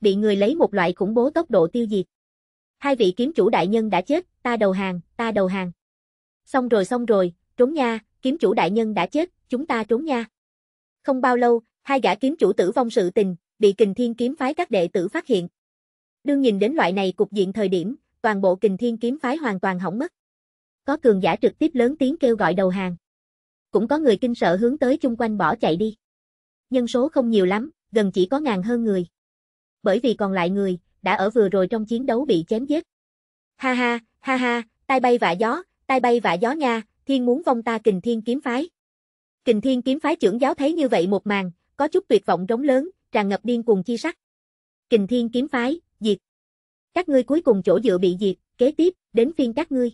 Bị người lấy một loại khủng bố tốc độ tiêu diệt. Hai vị kiếm chủ đại nhân đã chết, ta đầu hàng, ta đầu hàng. Xong rồi xong rồi, trốn nha, kiếm chủ đại nhân đã chết, chúng ta trốn nha. Không bao lâu, hai gã kiếm chủ tử vong sự tình, bị Kình Thiên kiếm phái các đệ tử phát hiện. Đương nhìn đến loại này cục diện thời điểm, toàn bộ Kình Thiên kiếm phái hoàn toàn hỏng mất có cường giả trực tiếp lớn tiếng kêu gọi đầu hàng. Cũng có người kinh sợ hướng tới chung quanh bỏ chạy đi. Nhân số không nhiều lắm, gần chỉ có ngàn hơn người. Bởi vì còn lại người, đã ở vừa rồi trong chiến đấu bị chém giết. Ha ha, ha ha, tai bay vạ gió, tai bay vạ gió nha, thiên muốn vong ta kình thiên kiếm phái. Kình thiên kiếm phái trưởng giáo thấy như vậy một màn, có chút tuyệt vọng trống lớn, tràn ngập điên cuồng chi sắc. Kình thiên kiếm phái, diệt. Các ngươi cuối cùng chỗ dựa bị diệt, kế tiếp, đến phiên các ngươi.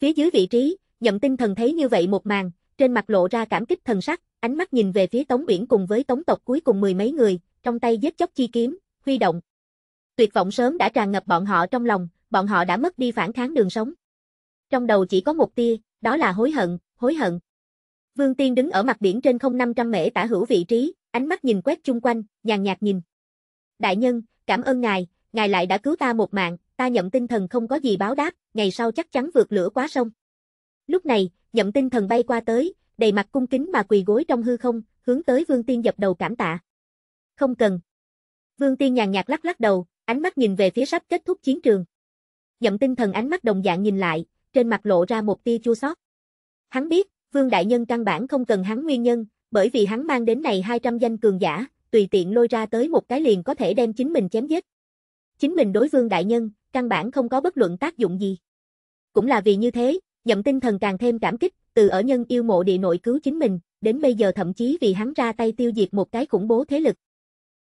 Phía dưới vị trí, nhậm tinh thần thấy như vậy một màn, trên mặt lộ ra cảm kích thần sắc, ánh mắt nhìn về phía Tống Biển cùng với Tống tộc cuối cùng mười mấy người, trong tay giết chóc chi kiếm, huy động. Tuyệt vọng sớm đã tràn ngập bọn họ trong lòng, bọn họ đã mất đi phản kháng đường sống. Trong đầu chỉ có một tia, đó là hối hận, hối hận. Vương Tiên đứng ở mặt biển trên không 500 mễ tả hữu vị trí, ánh mắt nhìn quét chung quanh, nhàn nhạt nhìn. Đại nhân, cảm ơn ngài, ngài lại đã cứu ta một mạng, ta nhậm tinh thần không có gì báo đáp, ngày sau chắc chắn vượt lửa quá sông. Lúc này, nhậm tinh thần bay qua tới, đầy mặt cung kính mà quỳ gối trong hư không, hướng tới Vương Tiên dập đầu cảm tạ. Không cần. Vương Tiên nhàn nhạt lắc lắc đầu, ánh mắt nhìn về phía sắp kết thúc chiến trường. Nhậm tinh thần ánh mắt đồng dạng nhìn lại, trên mặt lộ ra một tia chua xót. Hắn biết, Vương Đại Nhân căn bản không cần hắn nguyên nhân, bởi vì hắn mang đến này 200 danh cường giả, tùy tiện lôi ra tới một cái liền có thể đem chính mình chém giết. Chính mình đối Vương Đại Nhân, căn bản không có bất luận tác dụng gì. Cũng là vì như thế, nhậm tinh thần càng thêm cảm kích, từ ở nhân yêu mộ địa nội cứu chính mình, đến bây giờ thậm chí vì hắn ra tay tiêu diệt một cái khủng bố thế lực.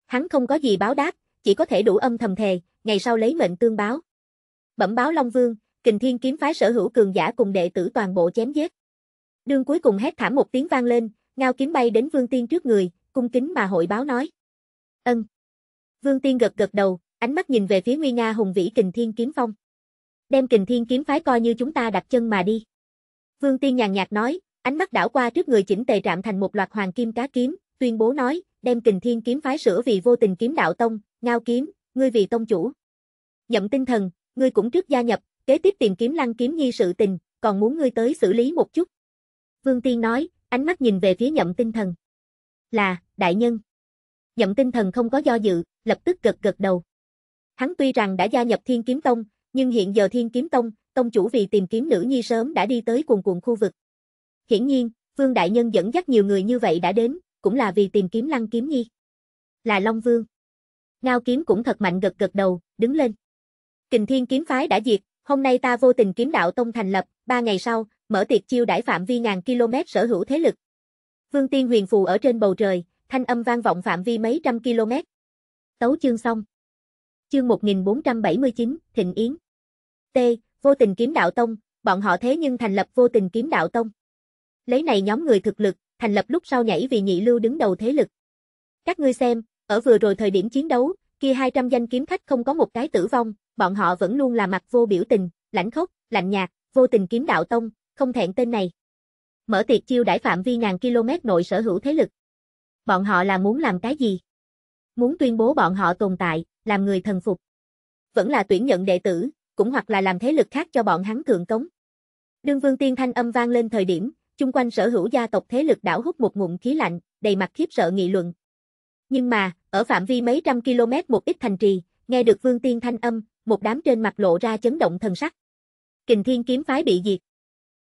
Hắn không có gì báo đáp, chỉ có thể đủ âm thầm thề, ngày sau lấy mệnh tương báo. Bẩm báo Long Vương, kình thiên kiếm phái sở hữu cường giả cùng đệ tử toàn bộ chém giết. Đương cuối cùng hét thảm một tiếng vang lên, ngao kiếm bay đến Vương Tiên trước người, cung kính mà hội báo nói. Ân. Vương Tiên gật gật đầu, ánh mắt nhìn về phía nguy nga hùng vĩ kình thiên kiếm phong. Đem kình thiên kiếm phái coi như chúng ta đặt chân mà đi. Vương Tiên nhàn nhạt nói, ánh mắt đảo qua trước người chỉnh tề trạm thành một loạt hoàng kim cá kiếm, tuyên bố nói, đem kình thiên kiếm phái sửa vì vô tình kiếm đạo tông, ngao kiếm, ngươi vì tông chủ. Nhậm tinh thần, ngươi cũng trước gia nhập, kế tiếp tìm kiếm lăng kiếm nhi sự tình, còn muốn ngươi tới xử lý một chút. Vương Tiên nói, ánh mắt nhìn về phía nhậm tinh thần. Là, đại nhân. Nhậm tinh thần không có do dự, lập tức gật gật đầu. Hắn tuy rằng đã gia nhập Thiên Kiếm Tông, nhưng hiện giờ Thiên Kiếm Tông, tông chủ vì tìm kiếm nữ nhi sớm đã đi tới cuồng cùng khu vực. Hiển nhiên, Vương Đại Nhân dẫn dắt nhiều người như vậy đã đến, cũng là vì tìm kiếm Lăng Kiếm Nhi. Là Long Vương. Ngao Kiếm cũng thật mạnh gật gật đầu, đứng lên. Kình Thiên Kiếm Phái đã diệt, hôm nay ta vô tình kiếm đạo tông thành lập, ba ngày sau, mở tiệc chiêu đãi phạm vi ngàn km sở hữu thế lực. Vương Tiên huyền phù ở trên bầu trời, thanh âm vang vọng phạm vi mấy trăm km. Tấu chương xong chương 1479, Thịnh Yến. T. Vô tình kiếm đạo tông, bọn họ thế nhưng thành lập vô tình kiếm đạo tông. Lấy này nhóm người thực lực, thành lập lúc sau nhảy vì nhị lưu đứng đầu thế lực. Các ngươi xem, ở vừa rồi thời điểm chiến đấu, kia 200 danh kiếm khách không có một cái tử vong, bọn họ vẫn luôn là mặt vô biểu tình, lãnh khốc, lạnh nhạt, vô tình kiếm đạo tông, không thẹn tên này. Mở tiệc chiêu đãi phạm vi ngàn km nội sở hữu thế lực. Bọn họ là muốn làm cái gì? Muốn tuyên bố bọn họ tồn tại, làm người thần phục. Vẫn là tuyển nhận đệ tử, cũng hoặc là làm thế lực khác cho bọn hắn thượng cống. Đương Vương Tiên Thanh âm vang lên thời điểm, chung quanh sở hữu gia tộc thế lực đảo hút một ngụm khí lạnh, đầy mặt khiếp sợ nghị luận. Nhưng mà, ở phạm vi mấy trăm km một ít thành trì, nghe được Vương Tiên Thanh âm, một đám trên mặt lộ ra chấn động thần sắc. Kình Thiên kiếm phái bị diệt.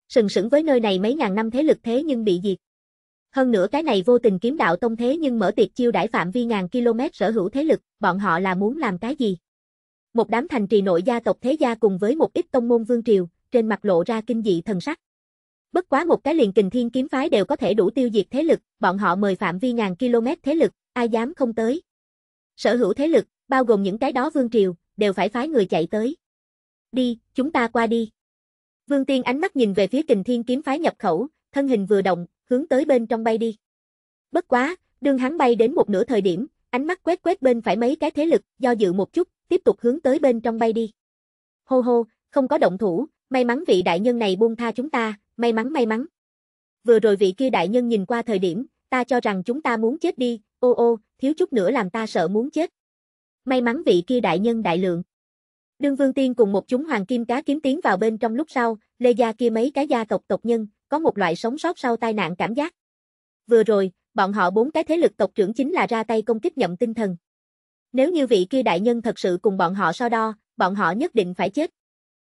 Sừng sững với nơi này mấy ngàn năm thế lực thế nhưng bị diệt. Hơn nữa cái này vô tình kiếm đạo tông thế nhưng mở tiệc chiêu đãi phạm vi ngàn km sở hữu thế lực, bọn họ là muốn làm cái gì? Một đám thành trì nội gia tộc thế gia cùng với một ít tông môn vương triều, trên mặt lộ ra kinh dị thần sắc. Bất quá một cái liền kình thiên kiếm phái đều có thể đủ tiêu diệt thế lực, bọn họ mời phạm vi ngàn km thế lực, ai dám không tới. Sở hữu thế lực, bao gồm những cái đó vương triều, đều phải phái người chạy tới. Đi, chúng ta qua đi. Vương Tiên ánh mắt nhìn về phía kình thiên kiếm phái nhập khẩu, thân hình vừa động, hướng tới bên trong bay đi. Bất quá, đương hắn bay đến một nửa thời điểm, ánh mắt quét quét bên phải mấy cái thế lực, do dự một chút, tiếp tục hướng tới bên trong bay đi. Hô hô, không có động thủ, may mắn vị đại nhân này buông tha chúng ta, may mắn may mắn. Vừa rồi vị kia đại nhân nhìn qua thời điểm, ta cho rằng chúng ta muốn chết đi, ô ô, thiếu chút nữa làm ta sợ muốn chết. May mắn vị kia đại nhân đại lượng. Đương Vương Tiên cùng một chúng hoàng kim cá kiếm tiến vào bên trong lúc sau, Lê Gia kia mấy cái gia tộc tộc nhân, có một loại sống sót sau tai nạn cảm giác. Vừa rồi, bọn họ bốn cái thế lực tộc trưởng chính là ra tay công kích nhậm tinh thần. Nếu như vị kia đại nhân thật sự cùng bọn họ so đo, bọn họ nhất định phải chết.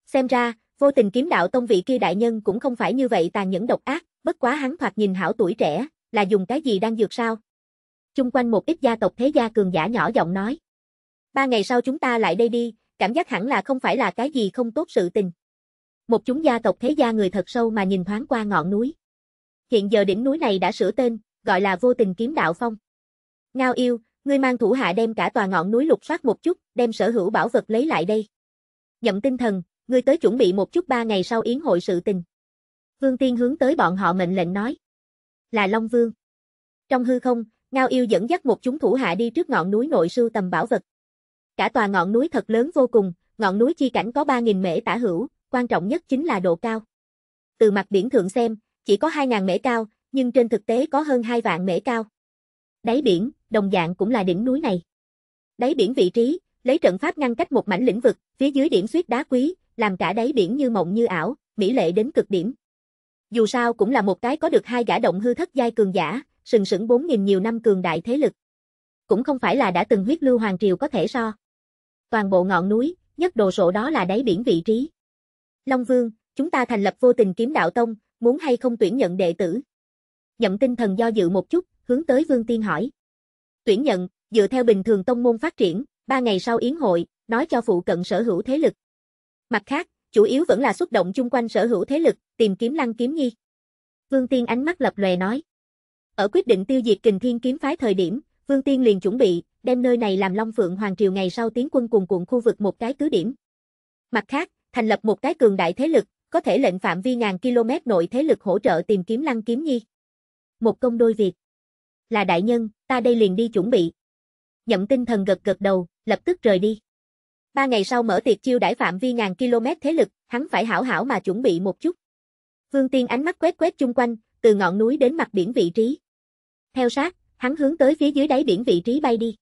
Xem ra, vô tình kiếm đạo tông vị kia đại nhân cũng không phải như vậy tàn nhẫn độc ác, bất quá hắn thoạt nhìn hảo tuổi trẻ, là dùng cái gì đang dược sao? Chung quanh một ít gia tộc thế gia cường giả nhỏ giọng nói. Ba ngày sau chúng ta lại đây đi, cảm giác hẳn là không phải là cái gì không tốt sự tình một chúng gia tộc thế gia người thật sâu mà nhìn thoáng qua ngọn núi. Hiện giờ đỉnh núi này đã sửa tên, gọi là vô tình kiếm đạo phong. Ngao yêu, ngươi mang thủ hạ đem cả tòa ngọn núi lục soát một chút, đem sở hữu bảo vật lấy lại đây. Nhậm tinh thần, ngươi tới chuẩn bị một chút ba ngày sau yến hội sự tình. Vương Tiên hướng tới bọn họ mệnh lệnh nói. Là Long Vương. Trong hư không, Ngao Yêu dẫn dắt một chúng thủ hạ đi trước ngọn núi nội sưu tầm bảo vật. Cả tòa ngọn núi thật lớn vô cùng, ngọn núi chi cảnh có 3.000 mễ tả hữu, quan trọng nhất chính là độ cao. Từ mặt biển thượng xem, chỉ có 2.000 mễ cao, nhưng trên thực tế có hơn 2 vạn mễ cao. Đáy biển, đồng dạng cũng là đỉnh núi này. Đáy biển vị trí, lấy trận pháp ngăn cách một mảnh lĩnh vực, phía dưới điểm suyết đá quý, làm cả đáy biển như mộng như ảo, mỹ lệ đến cực điểm. Dù sao cũng là một cái có được hai gã động hư thất giai cường giả, sừng sững 4000 nhiều năm cường đại thế lực. Cũng không phải là đã từng huyết lưu hoàng triều có thể so. Toàn bộ ngọn núi, nhất đồ sổ đó là đáy biển vị trí. Long Vương, chúng ta thành lập vô tình kiếm đạo tông, muốn hay không tuyển nhận đệ tử? Nhậm tinh thần do dự một chút, hướng tới Vương Tiên hỏi. Tuyển nhận, dựa theo bình thường tông môn phát triển, ba ngày sau yến hội, nói cho phụ cận sở hữu thế lực. Mặt khác, chủ yếu vẫn là xuất động chung quanh sở hữu thế lực, tìm kiếm lăng kiếm nhi. Vương Tiên ánh mắt lập lòe nói. Ở quyết định tiêu diệt kình thiên kiếm phái thời điểm, Vương Tiên liền chuẩn bị, đem nơi này làm Long Phượng Hoàng Triều ngày sau tiến quân cùng cuộn khu vực một cái cứ điểm. Mặt khác, thành lập một cái cường đại thế lực, có thể lệnh phạm vi ngàn km nội thế lực hỗ trợ tìm kiếm Lăng Kiếm Nhi. Một công đôi việc. Là đại nhân, ta đây liền đi chuẩn bị. Nhậm tinh thần gật gật đầu, lập tức rời đi. Ba ngày sau mở tiệc chiêu đãi phạm vi ngàn km thế lực, hắn phải hảo hảo mà chuẩn bị một chút. Vương Tiên ánh mắt quét quét chung quanh, từ ngọn núi đến mặt biển vị trí. Theo sát, hắn hướng tới phía dưới đáy biển vị trí bay đi.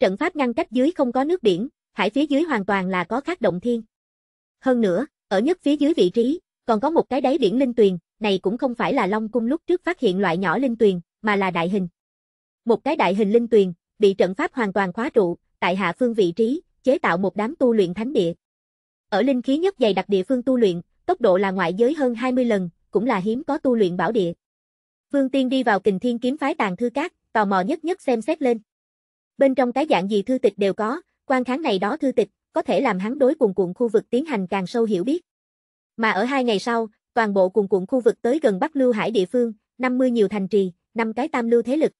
Trận pháp ngăn cách dưới không có nước biển, hải phía dưới hoàn toàn là có khắc động thiên. Hơn nữa, ở nhất phía dưới vị trí, còn có một cái đáy biển linh tuyền, này cũng không phải là Long Cung lúc trước phát hiện loại nhỏ linh tuyền, mà là đại hình. Một cái đại hình linh tuyền, bị trận pháp hoàn toàn khóa trụ, tại hạ phương vị trí, chế tạo một đám tu luyện thánh địa. Ở linh khí nhất dày đặc địa phương tu luyện, tốc độ là ngoại giới hơn 20 lần, cũng là hiếm có tu luyện bảo địa. Phương Tiên đi vào Kình Thiên kiếm phái tàng thư cát tò mò nhất nhất xem xét lên. Bên trong cái dạng gì thư tịch đều có, quan kháng này đó thư tịch, có thể làm hắn đối cùng cuộn khu vực tiến hành càng sâu hiểu biết. Mà ở hai ngày sau, toàn bộ cùng cuộn khu vực tới gần Bắc Lưu Hải địa phương, 50 nhiều thành trì, năm cái tam lưu thế lực.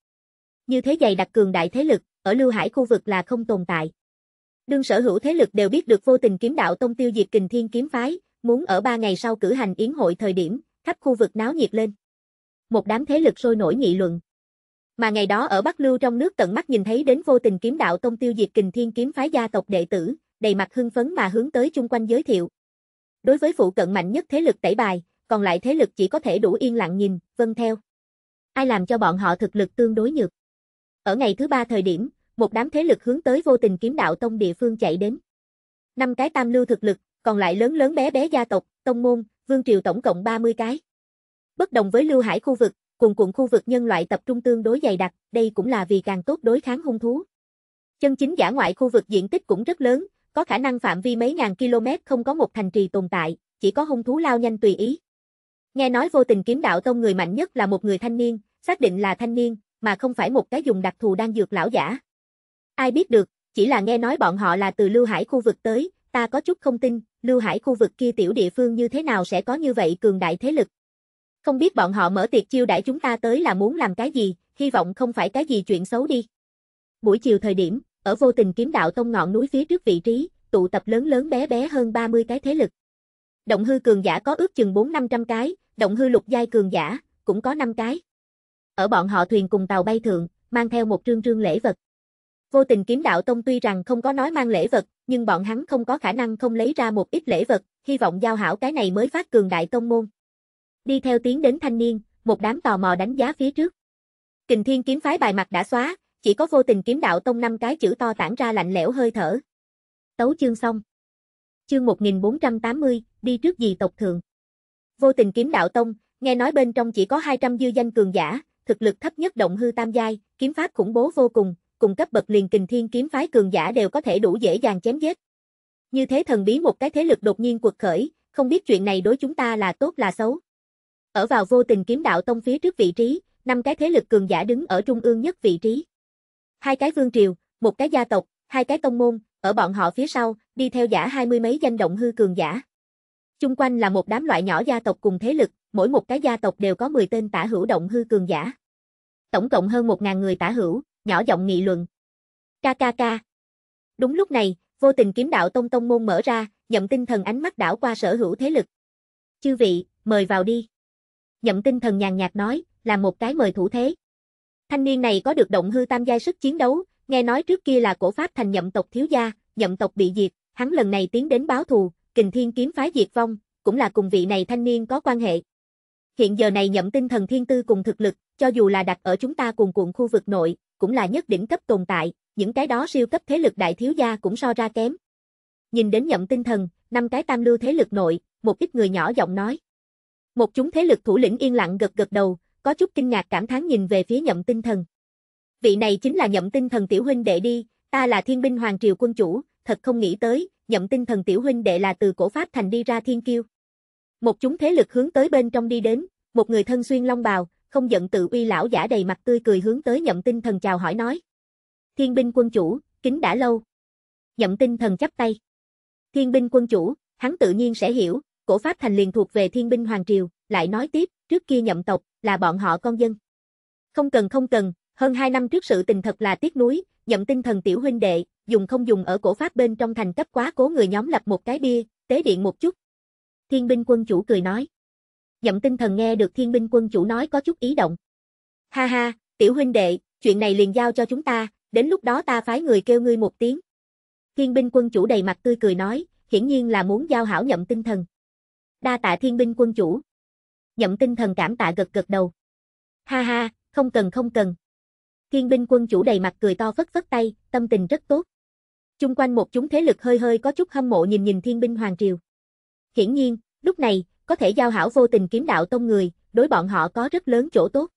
Như thế dày đặc cường đại thế lực, ở Lưu Hải khu vực là không tồn tại. Đương sở hữu thế lực đều biết được vô tình kiếm đạo tông tiêu diệt kình thiên kiếm phái, muốn ở ba ngày sau cử hành yến hội thời điểm, khắp khu vực náo nhiệt lên. Một đám thế lực sôi nổi nghị luận. Mà ngày đó ở Bắc Lưu trong nước tận mắt nhìn thấy đến vô tình kiếm đạo tông tiêu diệt kình thiên kiếm phái gia tộc đệ tử, đầy mặt hưng phấn mà hướng tới chung quanh giới thiệu. Đối với phụ cận mạnh nhất thế lực tẩy bài, còn lại thế lực chỉ có thể đủ yên lặng nhìn, vâng theo. Ai làm cho bọn họ thực lực tương đối nhược. Ở ngày thứ ba thời điểm, một đám thế lực hướng tới vô tình kiếm đạo tông địa phương chạy đến. Năm cái tam lưu thực lực, còn lại lớn lớn bé bé gia tộc, tông môn, vương triều tổng cộng 30 cái. Bất đồng với lưu hải khu vực, cùng cuộn khu vực nhân loại tập trung tương đối dày đặc, đây cũng là vì càng tốt đối kháng hung thú. Chân chính giả ngoại khu vực diện tích cũng rất lớn, có khả năng phạm vi mấy ngàn km không có một thành trì tồn tại, chỉ có hung thú lao nhanh tùy ý. Nghe nói vô tình kiếm đạo tông người mạnh nhất là một người thanh niên, xác định là thanh niên, mà không phải một cái dùng đặc thù đang dược lão giả. Ai biết được, chỉ là nghe nói bọn họ là từ Lưu Hải khu vực tới, ta có chút không tin, Lưu Hải khu vực kia tiểu địa phương như thế nào sẽ có như vậy cường đại thế lực. Không biết bọn họ mở tiệc chiêu đãi chúng ta tới là muốn làm cái gì, hy vọng không phải cái gì chuyện xấu đi. Buổi chiều thời điểm, ở vô tình kiếm đạo tông ngọn núi phía trước vị trí, tụ tập lớn lớn bé bé hơn 30 cái thế lực. Động hư cường giả có ước chừng 4-500 cái, động hư lục giai cường giả, cũng có 5 cái. Ở bọn họ thuyền cùng tàu bay thượng, mang theo một trương trương lễ vật. Vô tình kiếm đạo tông tuy rằng không có nói mang lễ vật, nhưng bọn hắn không có khả năng không lấy ra một ít lễ vật, hy vọng giao hảo cái này mới phát cường đại tông môn. Đi theo tiến đến thanh niên, một đám tò mò đánh giá phía trước. Kình Thiên kiếm phái bài mặt đã xóa, chỉ có vô tình kiếm đạo tông năm cái chữ to tản ra lạnh lẽo hơi thở. Tấu chương xong. Chương 1480, đi trước gì tộc thường. Vô tình kiếm đạo tông, nghe nói bên trong chỉ có 200 dư danh cường giả, thực lực thấp nhất động hư tam giai, kiếm pháp khủng bố vô cùng, cùng cấp bậc liền kình thiên kiếm phái cường giả đều có thể đủ dễ dàng chém giết. Như thế thần bí một cái thế lực đột nhiên quật khởi, không biết chuyện này đối chúng ta là tốt là xấu. Ở vào vô tình kiếm đạo tông phía trước vị trí, năm cái thế lực cường giả đứng ở trung ương nhất vị trí. Hai cái vương triều, một cái gia tộc, hai cái tông môn, ở bọn họ phía sau, đi theo giả hai mươi mấy danh động hư cường giả. Chung quanh là một đám loại nhỏ gia tộc cùng thế lực, mỗi một cái gia tộc đều có 10 tên tả hữu động hư cường giả. Tổng cộng hơn 1.000 người tả hữu, nhỏ giọng nghị luận. KKK. Đúng lúc này, vô tình kiếm đạo tông tông môn mở ra, nhậm tinh thần ánh mắt đảo qua sở hữu thế lực. Chư vị, mời vào đi. Nhậm tinh thần nhàn nhạt nói, là một cái mời thủ thế, Thanh niên này có được động hư tam giai sức chiến đấu, nghe nói trước kia là cổ pháp thành nhậm tộc thiếu gia, nhậm tộc bị diệt, hắn lần này tiến đến báo thù, kình thiên kiếm phái diệt vong, cũng là cùng vị này thanh niên có quan hệ. Hiện giờ này nhậm tinh thần thiên tư cùng thực lực, cho dù là đặt ở chúng ta cùng cuộn khu vực nội, cũng là nhất đỉnh cấp tồn tại, những cái đó siêu cấp thế lực đại thiếu gia cũng so ra kém. Nhìn đến nhậm tinh thần, năm cái tam lưu thế lực nội, một ít người nhỏ giọng nói. Một chúng thế lực thủ lĩnh yên lặng gật gật đầu, có chút kinh ngạc cảm thán nhìn về phía nhậm tinh thần. Vị này chính là nhậm tinh thần tiểu huynh đệ đi, ta là thiên binh hoàng triều quân chủ, thật không nghĩ tới, nhậm tinh thần tiểu huynh đệ là từ cổ Pháp thành đi ra thiên kiêu. Một chúng thế lực hướng tới bên trong đi đến, một người thân xuyên long bào, không giận tự uy lão giả đầy mặt tươi cười hướng tới nhậm tinh thần chào hỏi nói. Thiên binh quân chủ, kính đã lâu. Nhậm tinh thần chắp tay. Thiên binh quân chủ, hắn tự nhiên sẽ hiểu, cổ Pháp thành liền thuộc về thiên binh hoàng triều, lại nói tiếp, trước kia nhậm tộc, là bọn họ con dân. Không cần không cần, hơn 2 năm trước sự tình thật là tiếc nuối, nhậm tinh thần tiểu huynh đệ, dùng không dùng ở cổ pháp bên trong thành cấp quá cố người nhóm lập một cái bia, tế điện một chút. Thiên binh quân chủ cười nói. Nhậm tinh thần nghe được thiên binh quân chủ nói có chút ý động. Ha ha, tiểu huynh đệ, chuyện này liền giao cho chúng ta, đến lúc đó ta phái người kêu ngươi một tiếng. Thiên binh quân chủ đầy mặt tươi cười nói, hiển nhiên là muốn giao hảo nhậm tinh thần. Đa tạ thiên binh quân chủ nhậm tinh thần cảm tạ gật gật đầu. Ha ha, không cần không cần. Kiên binh quân chủ đầy mặt cười to phất phất tay, tâm tình rất tốt. Chung quanh một chúng thế lực hơi hơi có chút hâm mộ nhìn nhìn thiên binh hoàng triều. Hiển nhiên, lúc này, có thể giao hảo vô tình kiếm đạo tông người, đối bọn họ có rất lớn chỗ tốt.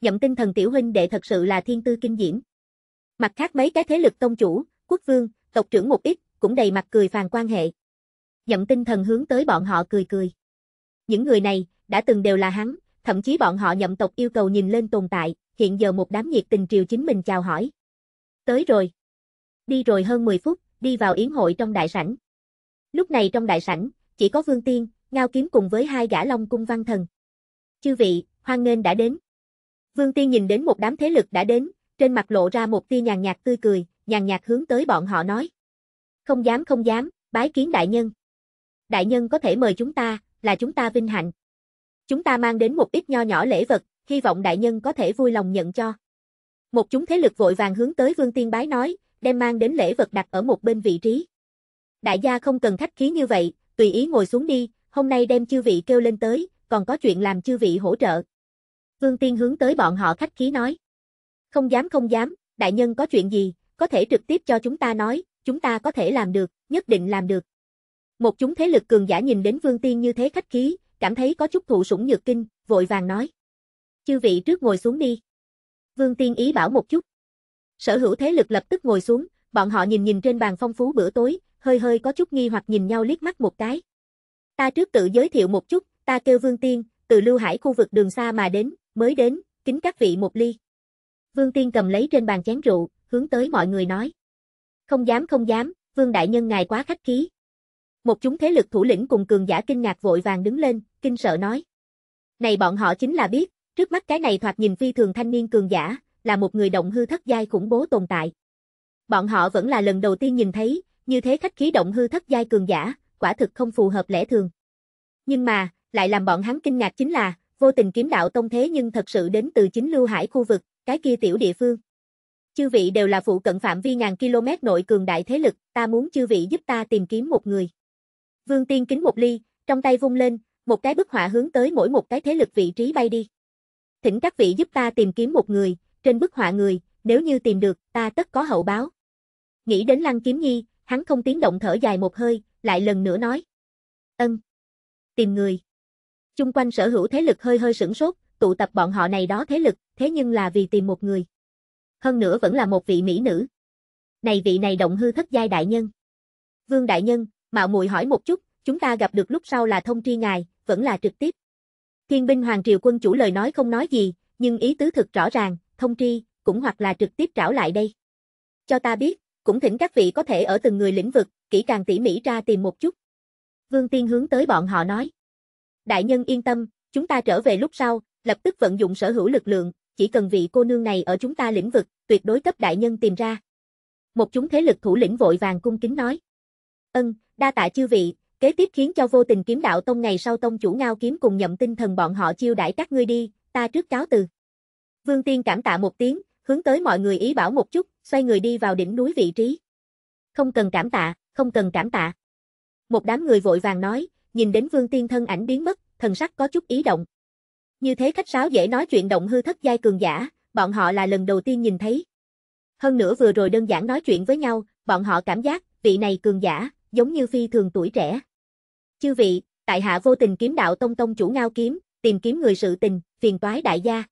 Nhậm tinh thần tiểu huynh đệ thật sự là thiên tư kinh diễm. Mặt khác mấy cái thế lực tông chủ, quốc vương, tộc trưởng một ít, cũng đầy mặt cười phàn quan hệ. Nhậm tinh thần hướng tới bọn họ cười cười. Những người này, đã từng đều là hắn, thậm chí bọn họ nhậm tộc yêu cầu nhìn lên tồn tại, hiện giờ một đám nhiệt tình triều chính mình chào hỏi. Tới rồi. Đi rồi hơn 10 phút, đi vào yến hội trong đại sảnh. Lúc này trong đại sảnh, chỉ có Vương Tiên, Ngao Kiếm cùng với hai gã Long cung văn thần. Chư vị, hoan nghênh đã đến. Vương Tiên nhìn đến một đám thế lực đã đến, trên mặt lộ ra một tia nhàn nhạt tươi cười, nhàn nhạt hướng tới bọn họ nói. Không dám không dám, bái kiến đại nhân. Đại nhân có thể mời chúng ta, là chúng ta vinh hạnh. Chúng ta mang đến một ít nho nhỏ lễ vật, hy vọng đại nhân có thể vui lòng nhận cho. Một chúng thế lực vội vàng hướng tới Vương Tiên Bái nói, đem mang đến lễ vật đặt ở một bên vị trí. Đại gia không cần khách khí như vậy, tùy ý ngồi xuống đi, hôm nay đem chư vị kêu lên tới, còn có chuyện làm chư vị hỗ trợ. Vương Tiên hướng tới bọn họ khách khí nói. Không dám không dám, đại nhân có chuyện gì, có thể trực tiếp cho chúng ta nói, chúng ta có thể làm được, nhất định làm được. Một chúng thế lực cường giả nhìn đến Vương Tiên như thế khách khí, cảm thấy có chút thụ sủng nhược kinh, vội vàng nói. Chư vị trước ngồi xuống đi. Vương Tiên ý bảo một chút. Sở hữu thế lực lập tức ngồi xuống, bọn họ nhìn nhìn trên bàn phong phú bữa tối, hơi hơi có chút nghi hoặc nhìn nhau liếc mắt một cái. Ta trước tự giới thiệu một chút, ta kêu Vương Tiên, từ Lưu Hải khu vực đường xa mà đến, mới đến, kính các vị một ly. Vương Tiên cầm lấy trên bàn chén rượu, hướng tới mọi người nói. Không dám không dám, Vương Đại Nhân ngài quá khách khí, một chúng thế lực thủ lĩnh cùng cường giả kinh ngạc vội vàng đứng lên, kinh sợ nói. Này bọn họ chính là biết, trước mắt cái này thoạt nhìn phi thường thanh niên cường giả, là một người động hư thất giai khủng bố tồn tại. Bọn họ vẫn là lần đầu tiên nhìn thấy, như thế khách khí động hư thất giai cường giả, quả thực không phù hợp lẽ thường. Nhưng mà, lại làm bọn hắn kinh ngạc chính là, vô tình kiếm đạo tông thế nhưng thật sự đến từ chính lưu hải khu vực, cái kia tiểu địa phương. Chư vị đều là phụ cận phạm vi ngàn km nội cường đại thế lực, ta muốn chư vị giúp ta tìm kiếm một người. Vương Tiên kính một ly, trong tay vung lên, một cái bức họa hướng tới mỗi một cái thế lực vị trí bay đi. Thỉnh các vị giúp ta tìm kiếm một người, trên bức họa người, nếu như tìm được, ta tất có hậu báo. Nghĩ đến Lăng Kiếm Nhi, hắn không tiếng động thở dài một hơi, lại lần nữa nói. Ân. Tìm người. Chung quanh sở hữu thế lực hơi hơi sửng sốt, tụ tập bọn họ này đó thế lực, thế nhưng là vì tìm một người. Hơn nữa vẫn là một vị mỹ nữ. Này vị này động hư thất giai đại nhân. Vương đại nhân, mạo muội hỏi một chút, chúng ta gặp được lúc sau là thông tri ngài, vẫn là trực tiếp. Thiên binh Hoàng Triều quân chủ lời nói không nói gì, nhưng ý tứ thực rõ ràng, thông tri, cũng hoặc là trực tiếp trảo lại đây. Cho ta biết, cũng thỉnh các vị có thể ở từng người lĩnh vực, kỹ càng tỉ mỉ ra tìm một chút. Vương Tiên hướng tới bọn họ nói. Đại nhân yên tâm, chúng ta trở về lúc sau, lập tức vận dụng sở hữu lực lượng, chỉ cần vị cô nương này ở chúng ta lĩnh vực, tuyệt đối cấp đại nhân tìm ra. Một chúng thế lực thủ lĩnh vội vàng cung kính nói. Ân, đa tạ chư vị, kế tiếp khiến cho vô tình kiếm đạo tông ngày sau tông chủ ngao kiếm cùng nhậm tinh thần bọn họ chiêu đãi các ngươi đi, ta trước cáo từ. Vương Tiên cảm tạ một tiếng, hướng tới mọi người ý bảo một chút, xoay người đi vào đỉnh núi vị trí. Không cần cảm tạ, không cần cảm tạ. Một đám người vội vàng nói, nhìn đến Vương Tiên thân ảnh biến mất, thần sắc có chút ý động. Như thế khách sáo dễ nói chuyện động hư thất giai cường giả, bọn họ là lần đầu tiên nhìn thấy. Hơn nữa vừa rồi đơn giản nói chuyện với nhau, bọn họ cảm giác, vị này cường giả, giống như phi thường tuổi trẻ. Chư vị, tại hạ vô tình kiếm đạo tông tông chủ ngao kiếm, tìm kiếm người sự tình, phiền toái đại gia.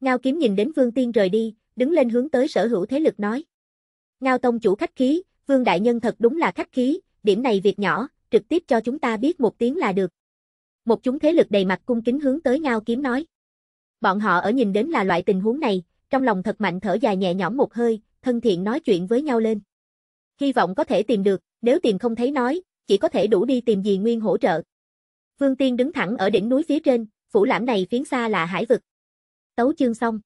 Ngao kiếm nhìn đến vương tiên rời đi, đứng lên hướng tới sở hữu thế lực nói. Ngao tông chủ khách khí, vương đại nhân thật đúng là khách khí, điểm này việc nhỏ, trực tiếp cho chúng ta biết một tiếng là được. Một chúng thế lực đầy mặt cung kính hướng tới ngao kiếm nói. Bọn họ ở nhìn đến là loại tình huống này, trong lòng thật mạnh thở dài nhẹ nhõm một hơi, thân thiện nói chuyện với nhau lên hy vọng có thể tìm được, nếu tìm không thấy nói, chỉ có thể đủ đi tìm gì Nguyên hỗ trợ. Vương Tiên đứng thẳng ở đỉnh núi phía trên, phủ lãm này phiến xa là hải vực. Tấu chương xong.